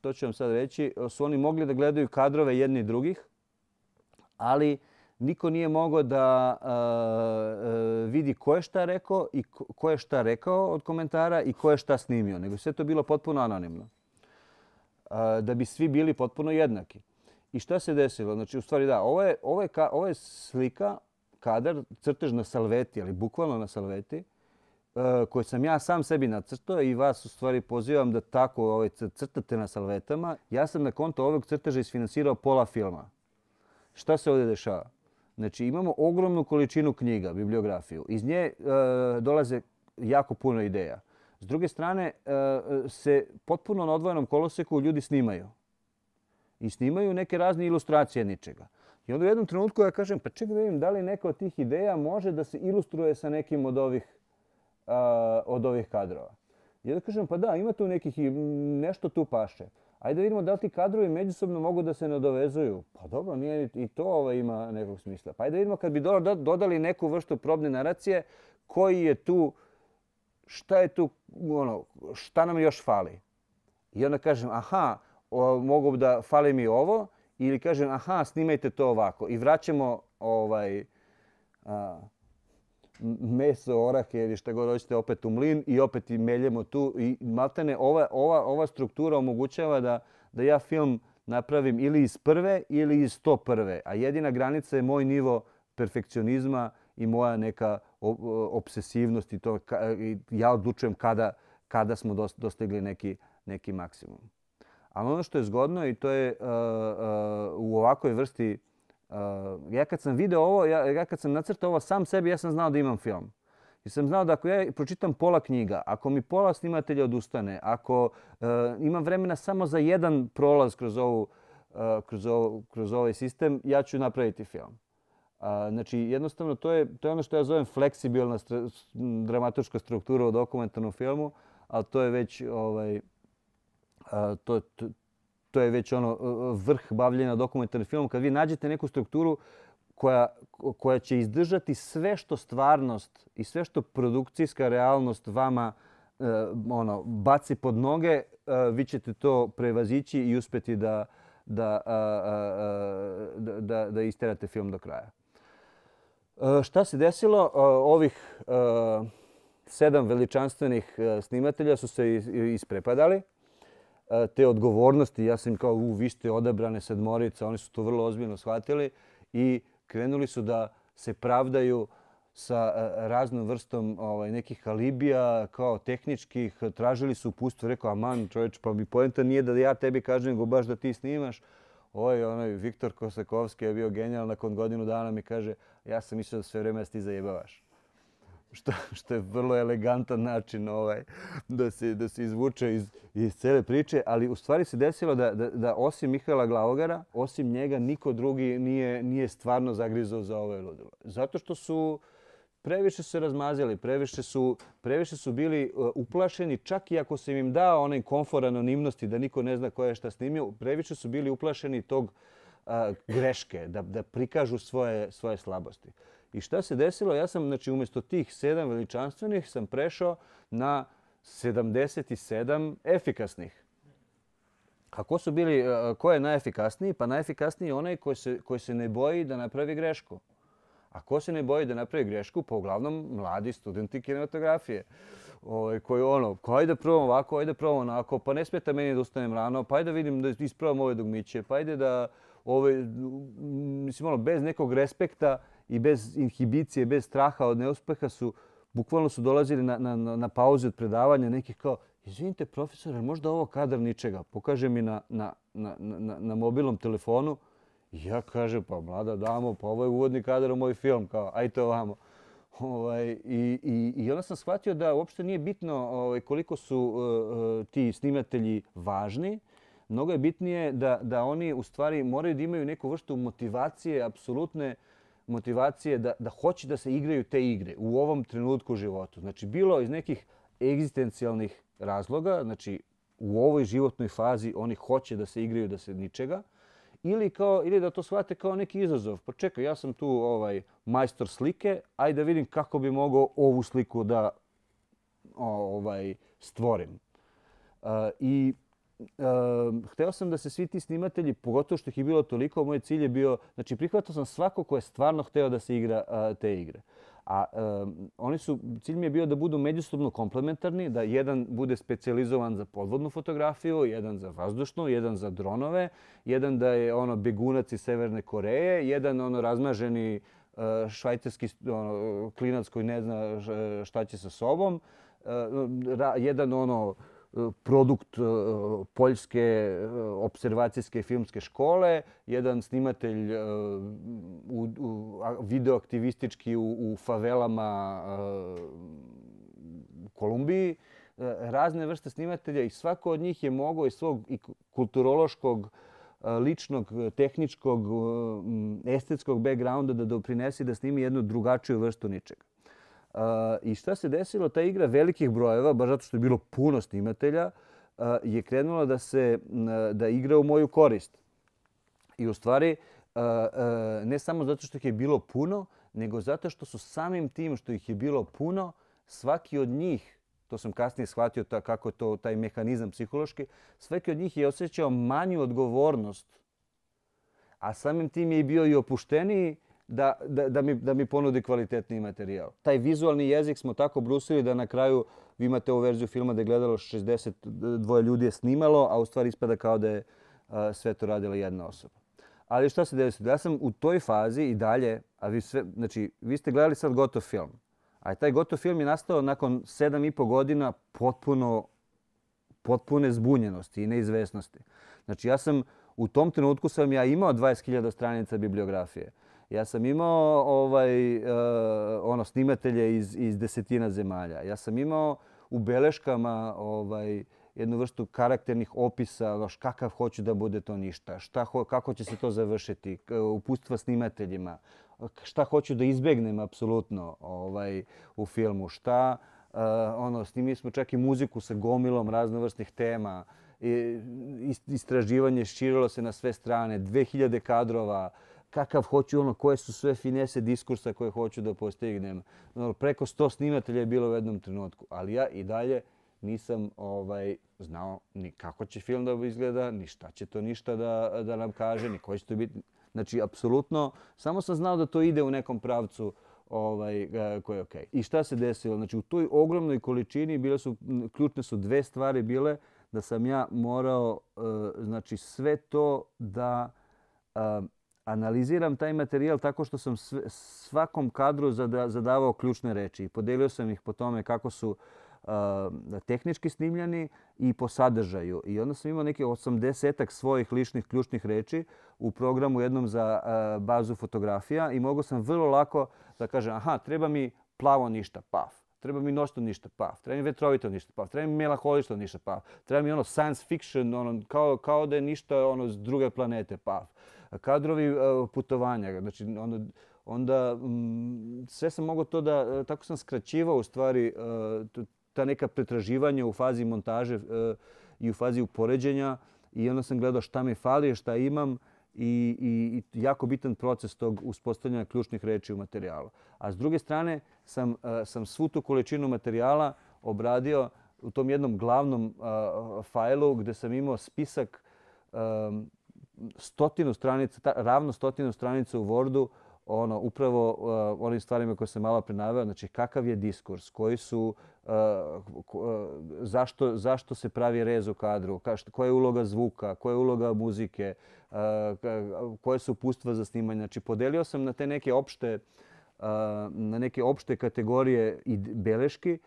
to ću vam sad reći, su oni mogli da gledaju kadrove jedni drugih, ali niko nije mogao da e, e vidi ko je šta rekao i ko je šta rekao od komentara i ko je šta snimio, nego sve to bilo potpuno anonimno da bi svi bili potpuno jednaki. I šta se desilo? Znači, u stvari da, ovo je, ovo je, ka, ovo je slika, kadar, crtež na salveti, ali bukvalno na salveti, e, koje sam ja sam sebi nacrtao i vas u stvari pozivam da tako ovaj crtate na salvetama. Ja sam na konto ovog crteža isfinansirao pola filma. Šta se ovdje dešava? Znači imamo ogromnu količinu knjiga, bibliografiju. Iz nje e, dolaze jako puno ideja. S druge strane, e, e, se potpuno na odvojenom koloseku ljudi snimaju. I snimaju neke razne ilustracije ničega. I onda u jednom trenutku ja kažem, pa čekaj da vidim da li neka od tih ideja može da se ilustruje sa nekim od ovih, od ovih kadrova. I onda kažem, pa da, ima tu nekih, nešto tu paše. Ajde da vidimo da li ti kadrovi međusobno mogu da se nadovezuju. Pa dobro, nije i to ovo ovaj, ima nekog smisla. Pa ajde da vidimo kad bi dodali neku vrstu probne naracije, koji je tu šta je tu, ono, šta nam još fali? I onda kažem, aha, o, mogu da fali mi ovo, ili kažem, aha, snimajte to ovako. I vraćamo ovaj, a, meso, orahe ili šta god hoćete opet u mlin i opet i meljemo tu. I maltene, ova, ova, ova struktura omogućava da, da ja film napravim ili iz prve ili iz 101. A jedina granica je moj nivo perfekcionizma i moja neka obsesivnosti to ja odlučujem kada kada smo dostigli neki neki maksimum. Ali ono što je zgodno i to je uh, uh, u ovakoj vrsti uh, ja kad sam video ovo ja, ja kad sam nacrtao ovo sam sebi ja sam znao da imam film. I sam znao da ako ja pročitam pola knjiga, ako mi pola snimatelja odustane, ako uh, imam vremena samo za jedan prolaz kroz ovu uh, kroz ovu, kroz ovaj sistem, ja ću napraviti film. Znači, jednostavno, to je, to je ono što ja zovem fleksibilna str dramatička struktura u dokumentarnom filmu, ali to je već, ovaj, a, to, to, to je već ono e, vrh bavljenja dokumentarnim filmom. Kad vi nađete neku strukturu koja, koja će izdržati sve što stvarnost i sve što produkcijska realnost vama a, e, ono, baci pod noge, a, e, vi ćete to prevazići i uspeti da, da, a, a, a, da, da, da isterate film do kraja. E, šta se desilo? E, ovih e, sedam veličanstvenih snimatelja su se isprepadali. Te odgovornosti, ja sam kao, u, vi ste odabrane sedmorica, oni su to vrlo ozbiljno shvatili i krenuli su da se pravdaju sa raznom vrstom ovaj, nekih alibija, kao tehničkih, tražili su upustvo, rekao, aman čovječ, pa mi pojenta nije da ja tebi kažem, go baš da ti snimaš oj, onaj Viktor Kosakovski je bio genijal, nakon godinu dana mi kaže, ja sam mislio da sve vreme ti zajebavaš. Što, što je vrlo elegantan način ovaj, da, se, da se izvuče iz, iz cele priče, ali u stvari se desilo da, da, da osim Mihaela Glavogara, osim njega, niko drugi nije, nije stvarno zagrizao za ovo ovaj ludilo. Zato što su, uh, previše su se razmazili, previše su, previše su bili uh, uplašeni, čak i ako sam im dao onaj konfor anonimnosti da niko ne zna ko je šta snimio, previše su bili uplašeni tog uh, greške, da, da prikažu svoje, svoje slabosti. I šta se desilo? Ja sam, znači, umjesto tih sedam veličanstvenih, sam prešao na 77 efikasnih. A ko su bili, uh, ko je najefikasniji? Pa najefikasniji je onaj koji se, koji se ne boji da napravi grešku. A ko se ne boji da napravi grešku? Pa uglavnom mladi studenti kinematografije. Ovaj koji ono, ko pa ajde da ovako, ajde da onako, pa ne smeta meni da ustanem rano, pa ajde vidim da isprobam ove dugmiće, pa ajde da ove, mislim, ono, bez nekog respekta i bez inhibicije, bez straha od neuspeha su, bukvalno su dolazili na, na, na, pauze od predavanja neki kao, izvinite profesore, možda ovo kadar ničega, pokaže mi na, na, na, na, na mobilnom telefonu, ja kažem, pa mlada damo, pa ovo je uvodni kadar u moj film, kao, ajte ovamo. Ovaj, i, i, I onda sam shvatio da uopšte nije bitno ovaj, koliko su uh, ti snimatelji važni, mnogo je bitnije da, da oni u stvari moraju da imaju neku vrstu motivacije, apsolutne motivacije da, da hoće da se igraju te igre u ovom trenutku u životu. Znači, bilo iz nekih egzistencijalnih razloga, znači u ovoj životnoj fazi oni hoće da se igraju, da se ničega, ili, kao, ili da to shvate kao neki izazov. Pa čekaj, ja sam tu ovaj majstor slike, ajde da vidim kako bi mogao ovu sliku da ovaj stvorim. Uh, I Uh, hteo sam da se svi ti snimatelji, pogotovo što ih je bilo toliko, moj cilj je bio, znači prihvatio sam svako ko je stvarno hteo da se igra uh, te igre. Uh, A oni su, cilj mi je bio da budu međusobno komplementarni, da jedan bude specijalizovan za podvodnu fotografiju, jedan za vazdušnu, jedan za dronove, jedan da je ono begunac iz Severne Koreje, jedan ono razmaženi e, švajcarski ono, klinac koji ne zna šta će sa sobom, e, jedan ono E, produkt e, poljske e, observacijske filmske škole, jedan snimatelj u, videoaktivistički u, favelama u Kolumbiji, razne vrste snimatelja i svako od njih je mogao iz svog i kulturološkog, ličnog, tehničkog, estetskog backgrounda da doprinesi da snimi jednu drugačiju vrstu ničega. I šta se desilo? Ta igra velikih brojeva, baš zato što je bilo puno snimatelja, je krenula da se da igra u moju korist. I u stvari, ne samo zato što ih je bilo puno, nego zato što su samim tim što ih je bilo puno, svaki od njih, to sam kasnije shvatio ta, kako je to taj mehanizam psihološki, svaki od njih je osjećao manju odgovornost, a samim tim je bio i opušteniji da, da, da, mi, da mi ponudi kvalitetni materijal. Taj vizualni jezik smo tako brusili da na kraju vi imate ovu verziju filma da je gledalo 62 ljudi je snimalo, a u stvari ispada kao da je a, sve to radila jedna osoba. Ali šta se desilo? Ja sam u toj fazi i dalje, a vi sve, znači, vi ste gledali sad gotov film. A taj gotov film je nastao nakon 7 i pol godina potpuno potpune zbunjenosti i neizvestnosti. Znači, ja sam u tom trenutku sam ja imao 20.000 stranica bibliografije. Ja sam imao ovaj, uh, ono, snimatelje iz, iz desetina zemalja. Ja sam imao u beleškama ovaj, jednu vrstu karakternih opisa, loš, kakav hoću da bude to ništa, šta ho, kako će se to završiti, uputstva snimateljima, šta hoću da izbegnem apsolutno ovaj, u filmu, šta, uh, ono, snimili smo čak i muziku sa gomilom raznovrsnih tema, I, istraživanje širilo se na sve strane, 2000 kadrova, kakav hoću, ono, koje su sve finese diskursa koje hoću da postignem. Ono, preko sto snimatelja je bilo u jednom trenutku, ali ja i dalje nisam ovaj znao ni kako će film da izgleda, ni šta će to ništa da, da nam kaže, ni koji će to biti. Znači, apsolutno, samo sam znao da to ide u nekom pravcu ovaj, koji je okej. Okay. I šta se desilo? Znači, u toj ogromnoj količini bile su, ključne su dve stvari bile da sam ja morao eh, znači, sve to da eh, analiziram taj materijal tako što sam svakom kadru zadavao ključne reči podelio sam ih po tome kako su tehnički snimljani i po sadržaju. I onda sam imao neke 80-ak svojih ličnih ključnih reči u programu jednom za bazu fotografija i mogao sam vrlo lako da kažem aha, treba mi plavo ništa, paf. Treba mi noćno ništa, paf. Treba mi vetrovito ništa, paf. Treba mi melaholično ništa, paf. Treba mi ono science fiction, ono, kao, kao da je ništa ono, s druge planete, paf kadrovi e, putovanja. Znači, ono, onda, onda mm, sve sam mogao to da, e, tako sam skraćivao u stvari e, ta neka pretraživanja u fazi montaže i u fazi upoređenja i onda sam gledao šta mi fali, šta imam i, i, i jako bitan proces tog uspostavljanja ključnih reči u materijalu. A s druge strane sam, sam svu tu količinu materijala obradio u tom jednom glavnom uh, fajlu gdje sam imao spisak um, stotinu stranica, ta, ravno stotinu stranica u Wordu ono upravo uh, onim stvarima koje sam malo prenaveo, znači kakav je diskurs, koji su uh, ko, uh, zašto zašto se pravi rez u kadru, ka, šta, koja je uloga zvuka, koja je uloga muzike, uh, koje su pustva za snimanje. Znači podelio sam na te neke opšte uh, na neke opšte kategorije i beleški uh,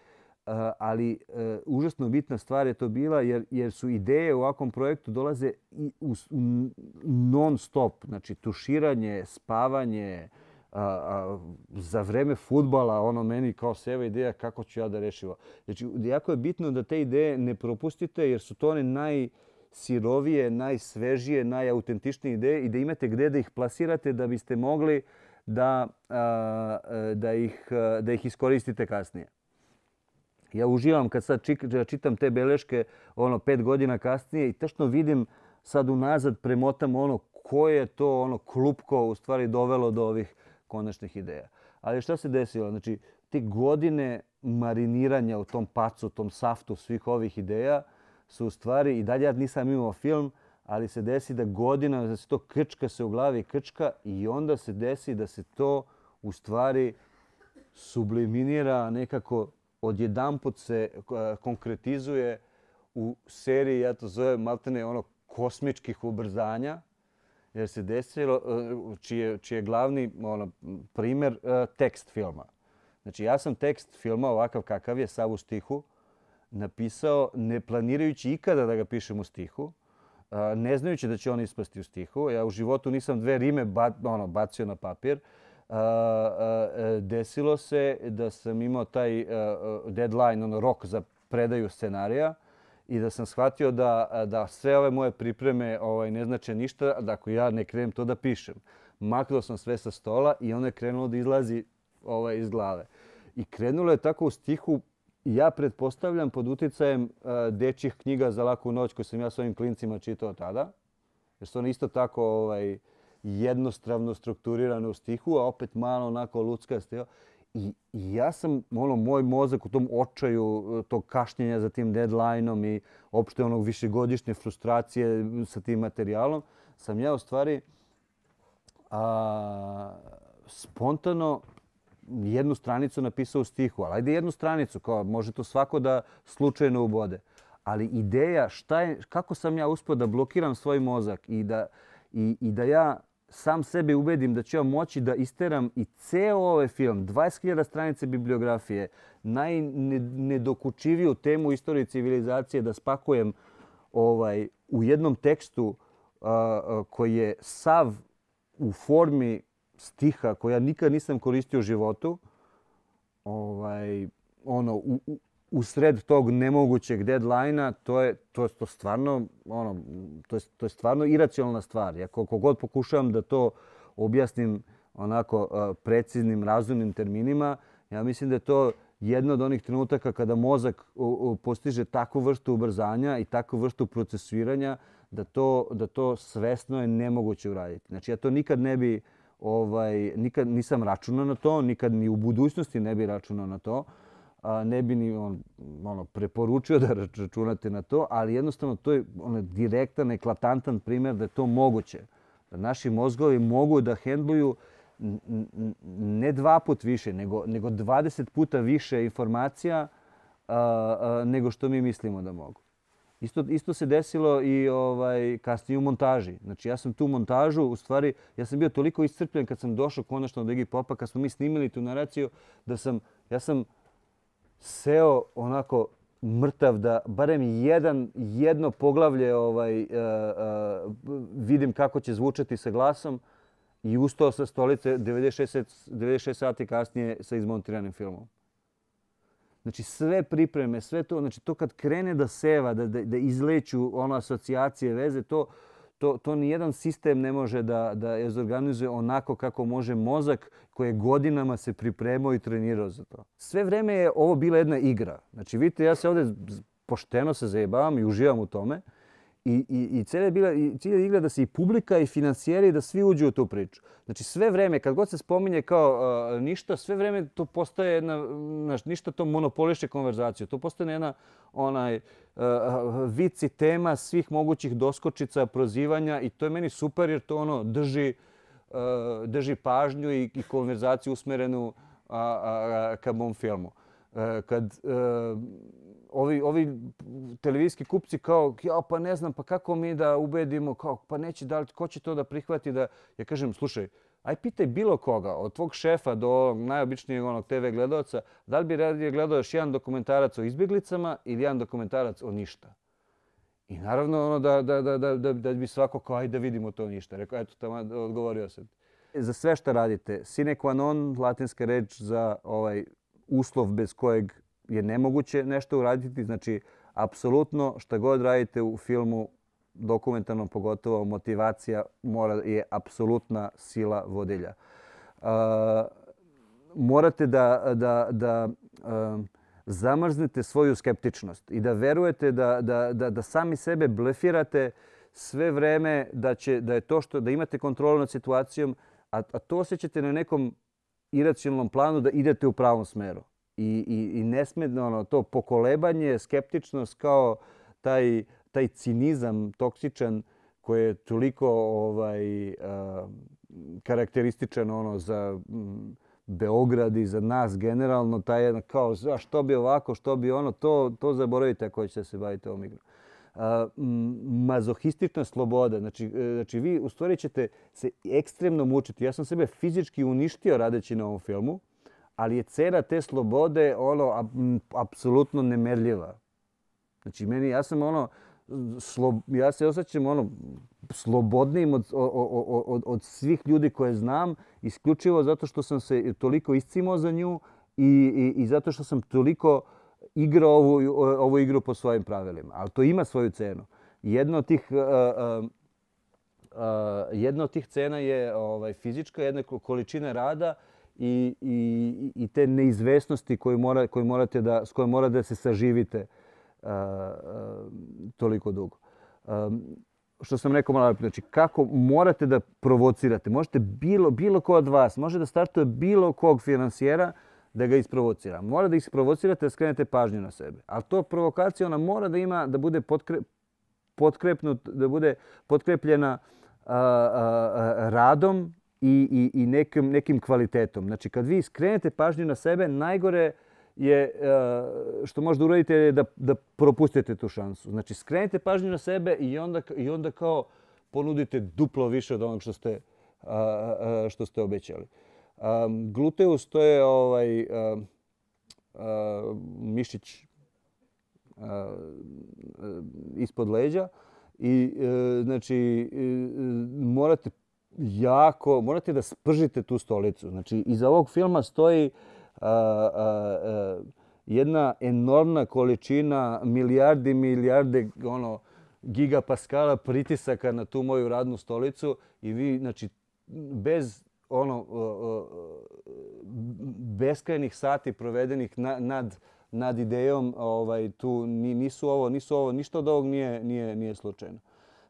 Eh, ali uh, užasno bitna stvar je to bila jer, jer su ideje u ovakvom projektu dolaze i u, u non stop. Znači tuširanje, spavanje, uh, uh, za vreme futbala, ono meni kao seva ideja kako ću ja da rešivo. Znači jako je bitno da te ideje ne propustite jer su to one naj, sirovije, najsvežije, najautentičnije ideje i da imate gdje da ih plasirate da biste mogli da, da, ih, da ih iskoristite kasnije. Ja uživam kad sad čitam te beleške ono, pet godina kasnije i tačno vidim sad unazad premotam ono ko je to ono klupko u stvari dovelo do ovih konačnih ideja. Ali šta se desilo? Znači, te godine mariniranja u tom pacu, tom saftu svih ovih ideja su u stvari, i dalje ja nisam imao film, ali se desi da godina, da se to krčka se u glavi krčka i onda se desi da se to u stvari subliminira nekako odjedan put se e, konkretizuje u seriji, ja to zovem, maltene, ono, kosmičkih ubrzanja, jer se desilo, e, čije, čije glavni ono, primjer, e, tekst filma. Znači, ja sam tekst filma, ovakav kakav je, sav u stihu, napisao ne planirajući ikada da ga pišem u stihu, ne znajući da će on ispasti u stihu. Ja u životu nisam dve rime bat, ono, bacio na papir, E, desilo se da sam imao taj e, e, deadline, ono rok za predaju scenarija i da sam shvatio da, da sve ove moje pripreme ovaj, ne znače ništa da ako ja ne krenem to da pišem. Maknuo sam sve sa stola i ono je krenulo da izlazi ovaj, iz glave. I krenulo je tako u stihu, ja pretpostavljam pod uticajem uh, dečih knjiga za laku noć koju sam ja svojim klincima čitao tada, jer su one isto tako ovaj, uh, jednostavno strukturirane u stihu, a opet malo onako luckaste. I, I ja sam, ono, moj mozak u tom očaju e, tog kašnjenja za tim deadline-om i opšte onog višegodišnje frustracije sa tim materijalom, sam ja u stvari a, spontano jednu stranicu napisao u stihu. Ali ajde jednu stranicu, kao može to svako da slučajno ubode. Ali ideja, šta je, kako sam ja uspio da blokiram svoj mozak i da, i, i da ja sam sebe ubedim da ću ja moći da isteram i ceo ovaj film, 20.000 stranice bibliografije, najnedokučiviju temu istorije civilizacije da spakujem ovaj u jednom tekstu uh, koji je sav u formi stiha koja nikad nisam koristio u životu, ovaj, ono, u, u, u sred tog nemogućeg deadline-a, to je to je to stvarno ono to je to je stvarno iracionalna stvar. Ja koliko god pokušavam da to objasnim onako preciznim razumnim terminima, ja mislim da je to jedno od onih trenutaka kada mozak postiže takvu vrstu ubrzanja i takvu vrstu procesuiranja da to da to svesno je nemoguće uraditi. Znači ja to nikad ne bi ovaj nikad nisam računao na to, nikad ni u budućnosti ne bi računao na to a, ne bi ni on ono, preporučio da računate na to, ali jednostavno to je ono, direktan, eklatantan primjer da je to moguće. Da naši mozgovi mogu da hendluju ne dva put više, nego, nego 20 puta više informacija a, a, nego što mi mislimo da mogu. Isto, isto se desilo i ovaj kasnije u montaži. Znači ja sam tu montažu, u stvari, ja sam bio toliko iscrpljen kad sam došao konačno od Iggy Popa, kad smo mi snimili tu naraciju, da sam, ja sam seo onako mrtav da barem jedan, jedno poglavlje ovaj, uh, uh, vidim kako će zvučati sa glasom i ustao sa stolice 96, 96 sati kasnije sa izmontiranim filmom. Znači sve pripreme, sve to, znači to kad krene da seva, da, da, da izleću ono asocijacije, veze, to, to, to ni jedan sistem ne može da, da je zorganizuje onako kako može mozak uh, koji je godinama se pripremao i trenirao za to. Sve vreme je ovo bila jedna igra. Znači, vidite, ja se ovdje pošteno se zajebavam i uživam u tome. I, i, i cilj, je bila, i cilj je igra da se i publika i financijeri da svi uđu u tu priču. Znači sve vreme, kad god se spominje kao uh, ništa, sve vreme to postaje jedna, znaš, ništa to monopolišće konverzaciju. To postaje jedna onaj, uh, vici tema svih mogućih doskočica, prozivanja i to je meni super jer to ono drži uh, Eh, drži pažnju i, i konverzaciju usmerenu a, a, ka mom filmu. E, kad e, ovi, ovi televizijski kupci kao, ja pa ne znam, pa kako mi da ubedimo, kao, pa neće, da li, ko će to da prihvati da... Ja kažem, slušaj, aj pitaj bilo koga, od tvog šefa do najobičnijeg onog TV gledalca, da li bi radije gledao još jedan dokumentarac o izbjeglicama ili jedan dokumentarac o ništa? I naravno ono da, da, da, da, da, da bi svako kao, ajde vidimo to ništa. Rekao, eto, tamo odgovorio sam. Za sve što radite, sine qua non, latinska reč za ovaj uslov bez kojeg je nemoguće nešto uraditi. Znači, apsolutno šta god radite u filmu, dokumentarnom pogotovo, motivacija mora, je apsolutna sila vodilja. Uh, morate da, da, da uh, zamrznete svoju skeptičnost i da verujete da, da, da, da sami sebe blefirate sve vreme da, će, da je to što da imate kontrolu nad situacijom, a, a to osjećate na nekom iracionalnom planu da idete u pravom smeru. I, i, i nesmedno ono, to pokolebanje, skeptičnost kao taj, taj cinizam toksičan koji je toliko ovaj, uh, karakterističan ono, za um, Beograd i za nas generalno, taj jedan kao, a što bi ovako, što bi ono, to, to zaboravite ako ćete se baviti ovom igrom. mazohistična sloboda, znači, e, znači vi u stvari ćete se ekstremno mučiti. Ja sam sebe fizički uništio radeći na ovom filmu, ali je cena te slobode ono, apsolutno nemerljiva. Znači, meni, ja sam ono, slo, ja se osjećam ono, slobodnim od, od, od, od svih ljudi koje znam, isključivo zato što sam se toliko iscimao za nju i, i, i zato što sam toliko igrao ovu, ovu igru po svojim pravilima. Ali to ima svoju cenu. Jedna od tih, uh, uh, uh, jedna od tih cena je ovaj, fizička, jedna količina rada i, i, i te neizvestnosti koje, mora, koje morate da, s kojom morate da se saživite a, eh, eh, toliko dugo. što sam rekao malo, znači kako morate da provocirate, možete bilo, bilo ko od vas, može da startuje bilo kog financijera da ga isprovocira. Mora da isprovocirate da skrenete pažnju na sebe. Ali to provokacija ona mora da ima, da bude potkre, potkrepnut, da bude potkrepljena a, eh, a, a, radom i, i, i nekim, nekim kvalitetom. Znači kad vi skrenete pažnju na sebe, najgore je, e, što možda uradite je da, da propustite tu šansu. Znači, skrenite pažnju na sebe i onda, i onda kao ponudite duplo više od onog što ste, što ste obećali. Gluteus to je ovaj, mišić ispod leđa i e, znači e, morate jako, morate da spržite tu stolicu. Znači, iza ovog filma stoji uh, jedna enormna količina, milijardi, milijarde ono, gigapaskala pritisaka na tu moju radnu stolicu i vi, znači, bez ono, beskrajnih sati provedenih nad, nad idejom, ovaj, tu ni nisu ovo, nisu ovo, ništa od ovog nije, nije, nije slučajno.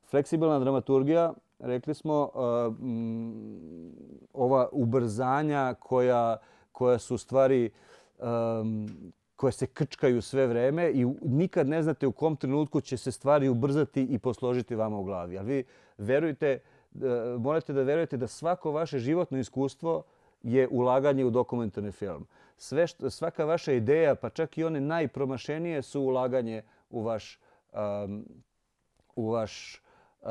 Fleksibilna dramaturgija, rekli smo, ova ubrzanja koja, koja su stvari um, koje se krčkaju sve vreme i nikad ne znate u kom trenutku će se stvari ubrzati i posložiti vama u glavi. Ali vi verujte, e, morate da verujete da svako vaše životno iskustvo je ulaganje u dokumentarni film. Sve što, svaka vaša ideja, pa čak i one najpromašenije, su ulaganje u vaš, um, u vaš uh,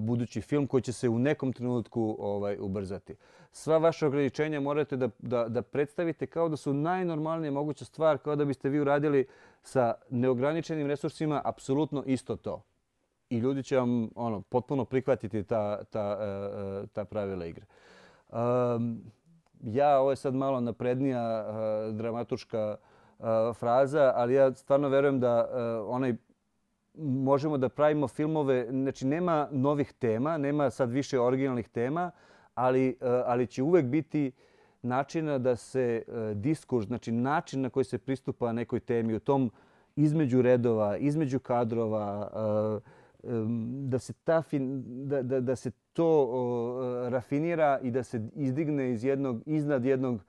budući film koji će se u nekom trenutku ovaj ubrzati. Uh, sva vaše ograničenja morate da, da, da predstavite kao da su najnormalnije moguća stvar, kao da biste vi uradili sa neograničenim resursima apsolutno isto to. I ljudi će vam ono, potpuno prihvatiti ta, ta, e, e, ta pravila igre. Um, ja, ovo je sad malo naprednija uh, e, dramatuška uh, fraza, ali ja stvarno verujem da uh, onaj možemo da pravimo filmove, znači nema novih tema, nema sad više originalnih tema, uh, ali, eh, ali će uvek biti načina da se eh, diskurs, znači način na koji se pristupa nekoj temi u tom između redova, između kadrova, eh, da se, ta da, da, da se to rafinira i da se izdigne iz jednog, iznad jednog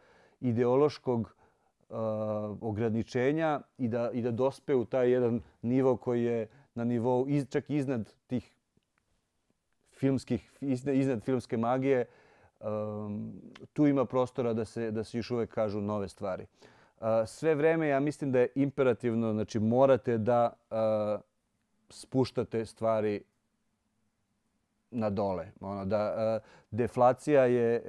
ideološkog ograničenja i da, i da dospe u taj jedan nivo koji je na nivou čak iznad tih filmskih, iznad filmske magije, um, tu ima prostora da se, da se još uvek kažu nove stvari. Uh, sve vreme ja mislim da je imperativno, znači morate da uh, spuštate stvari na dole. Ono, da, uh, deflacija je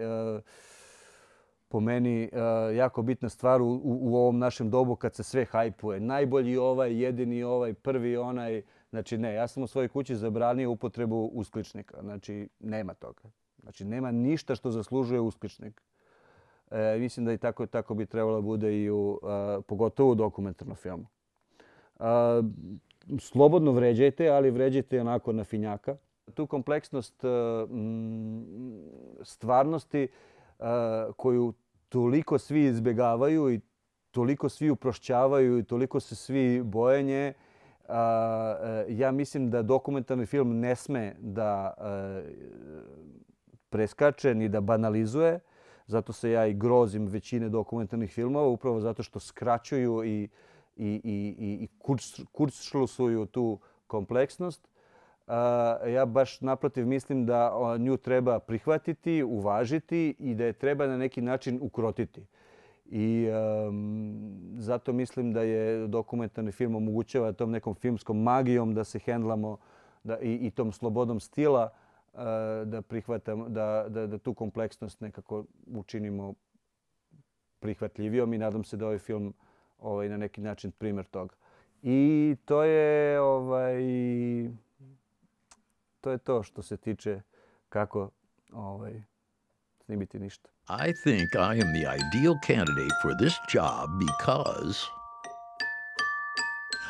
po meni jako bitna stvar u, u ovom našem dobu kad se sve hajpuje. Najbolji ovaj, jedini ovaj, prvi onaj, Znači ne, ja sam u svojoj kući zabranio upotrebu uskličnika. Znači nema toga. Znači nema ništa što zaslužuje uskličnik. E, mislim da i tako, tako bi trebalo bude i u, a, e, pogotovo u dokumentarnom filmu. A, e, slobodno vređajte, ali vređajte onako na finjaka. Tu kompleksnost a, e, m, mm, stvarnosti a, koju toliko svi izbegavaju i toliko svi uprošćavaju i toliko se svi boje nje, a, e, ja mislim da dokumentarni film ne sme da e, preskače ni da banalizuje. Zato se ja i grozim većine dokumentarnih filmova, upravo zato što skraćuju i, i, i, i, i kurčlusuju tu kompleksnost. Uh, ja baš naprotiv mislim da nju treba prihvatiti, uvažiti i da je treba na neki način ukrotiti i zato mislim da je dokumentarni film omogućava tom nekom filmskom magijom da se hendlamo da, i, i tom slobodom stila e, da, prihvatamo, da, da, da tu kompleksnost nekako učinimo prihvatljivijom i nadam se da ovaj film ovaj, na neki način primjer toga. I to je ovaj to je to što se tiče kako ovaj snimiti ništa. I think I am the ideal candidate for this job because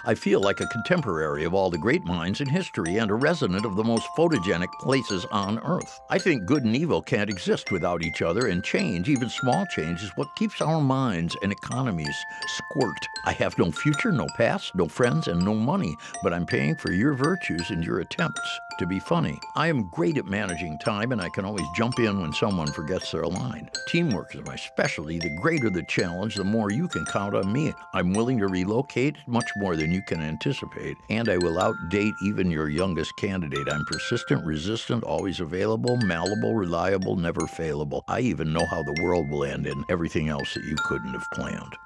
I feel like a contemporary of all the great minds in history and a resident of the most photogenic places on Earth. I think good and evil can't exist without each other, and change, even small change, is what keeps our minds and economies squirt. I have no future, no past, no friends, and no money, but I'm paying for your virtues and your attempts to be funny. I am great at managing time, and I can always jump in when someone forgets their line. Teamwork is my specialty. The greater the challenge, the more you can count on me. I'm willing to relocate much more than you can anticipate, and I will outdate even your youngest candidate. I'm persistent, resistant, always available, malleable, reliable, never failable. I even know how the world will end and everything else that you couldn't have planned.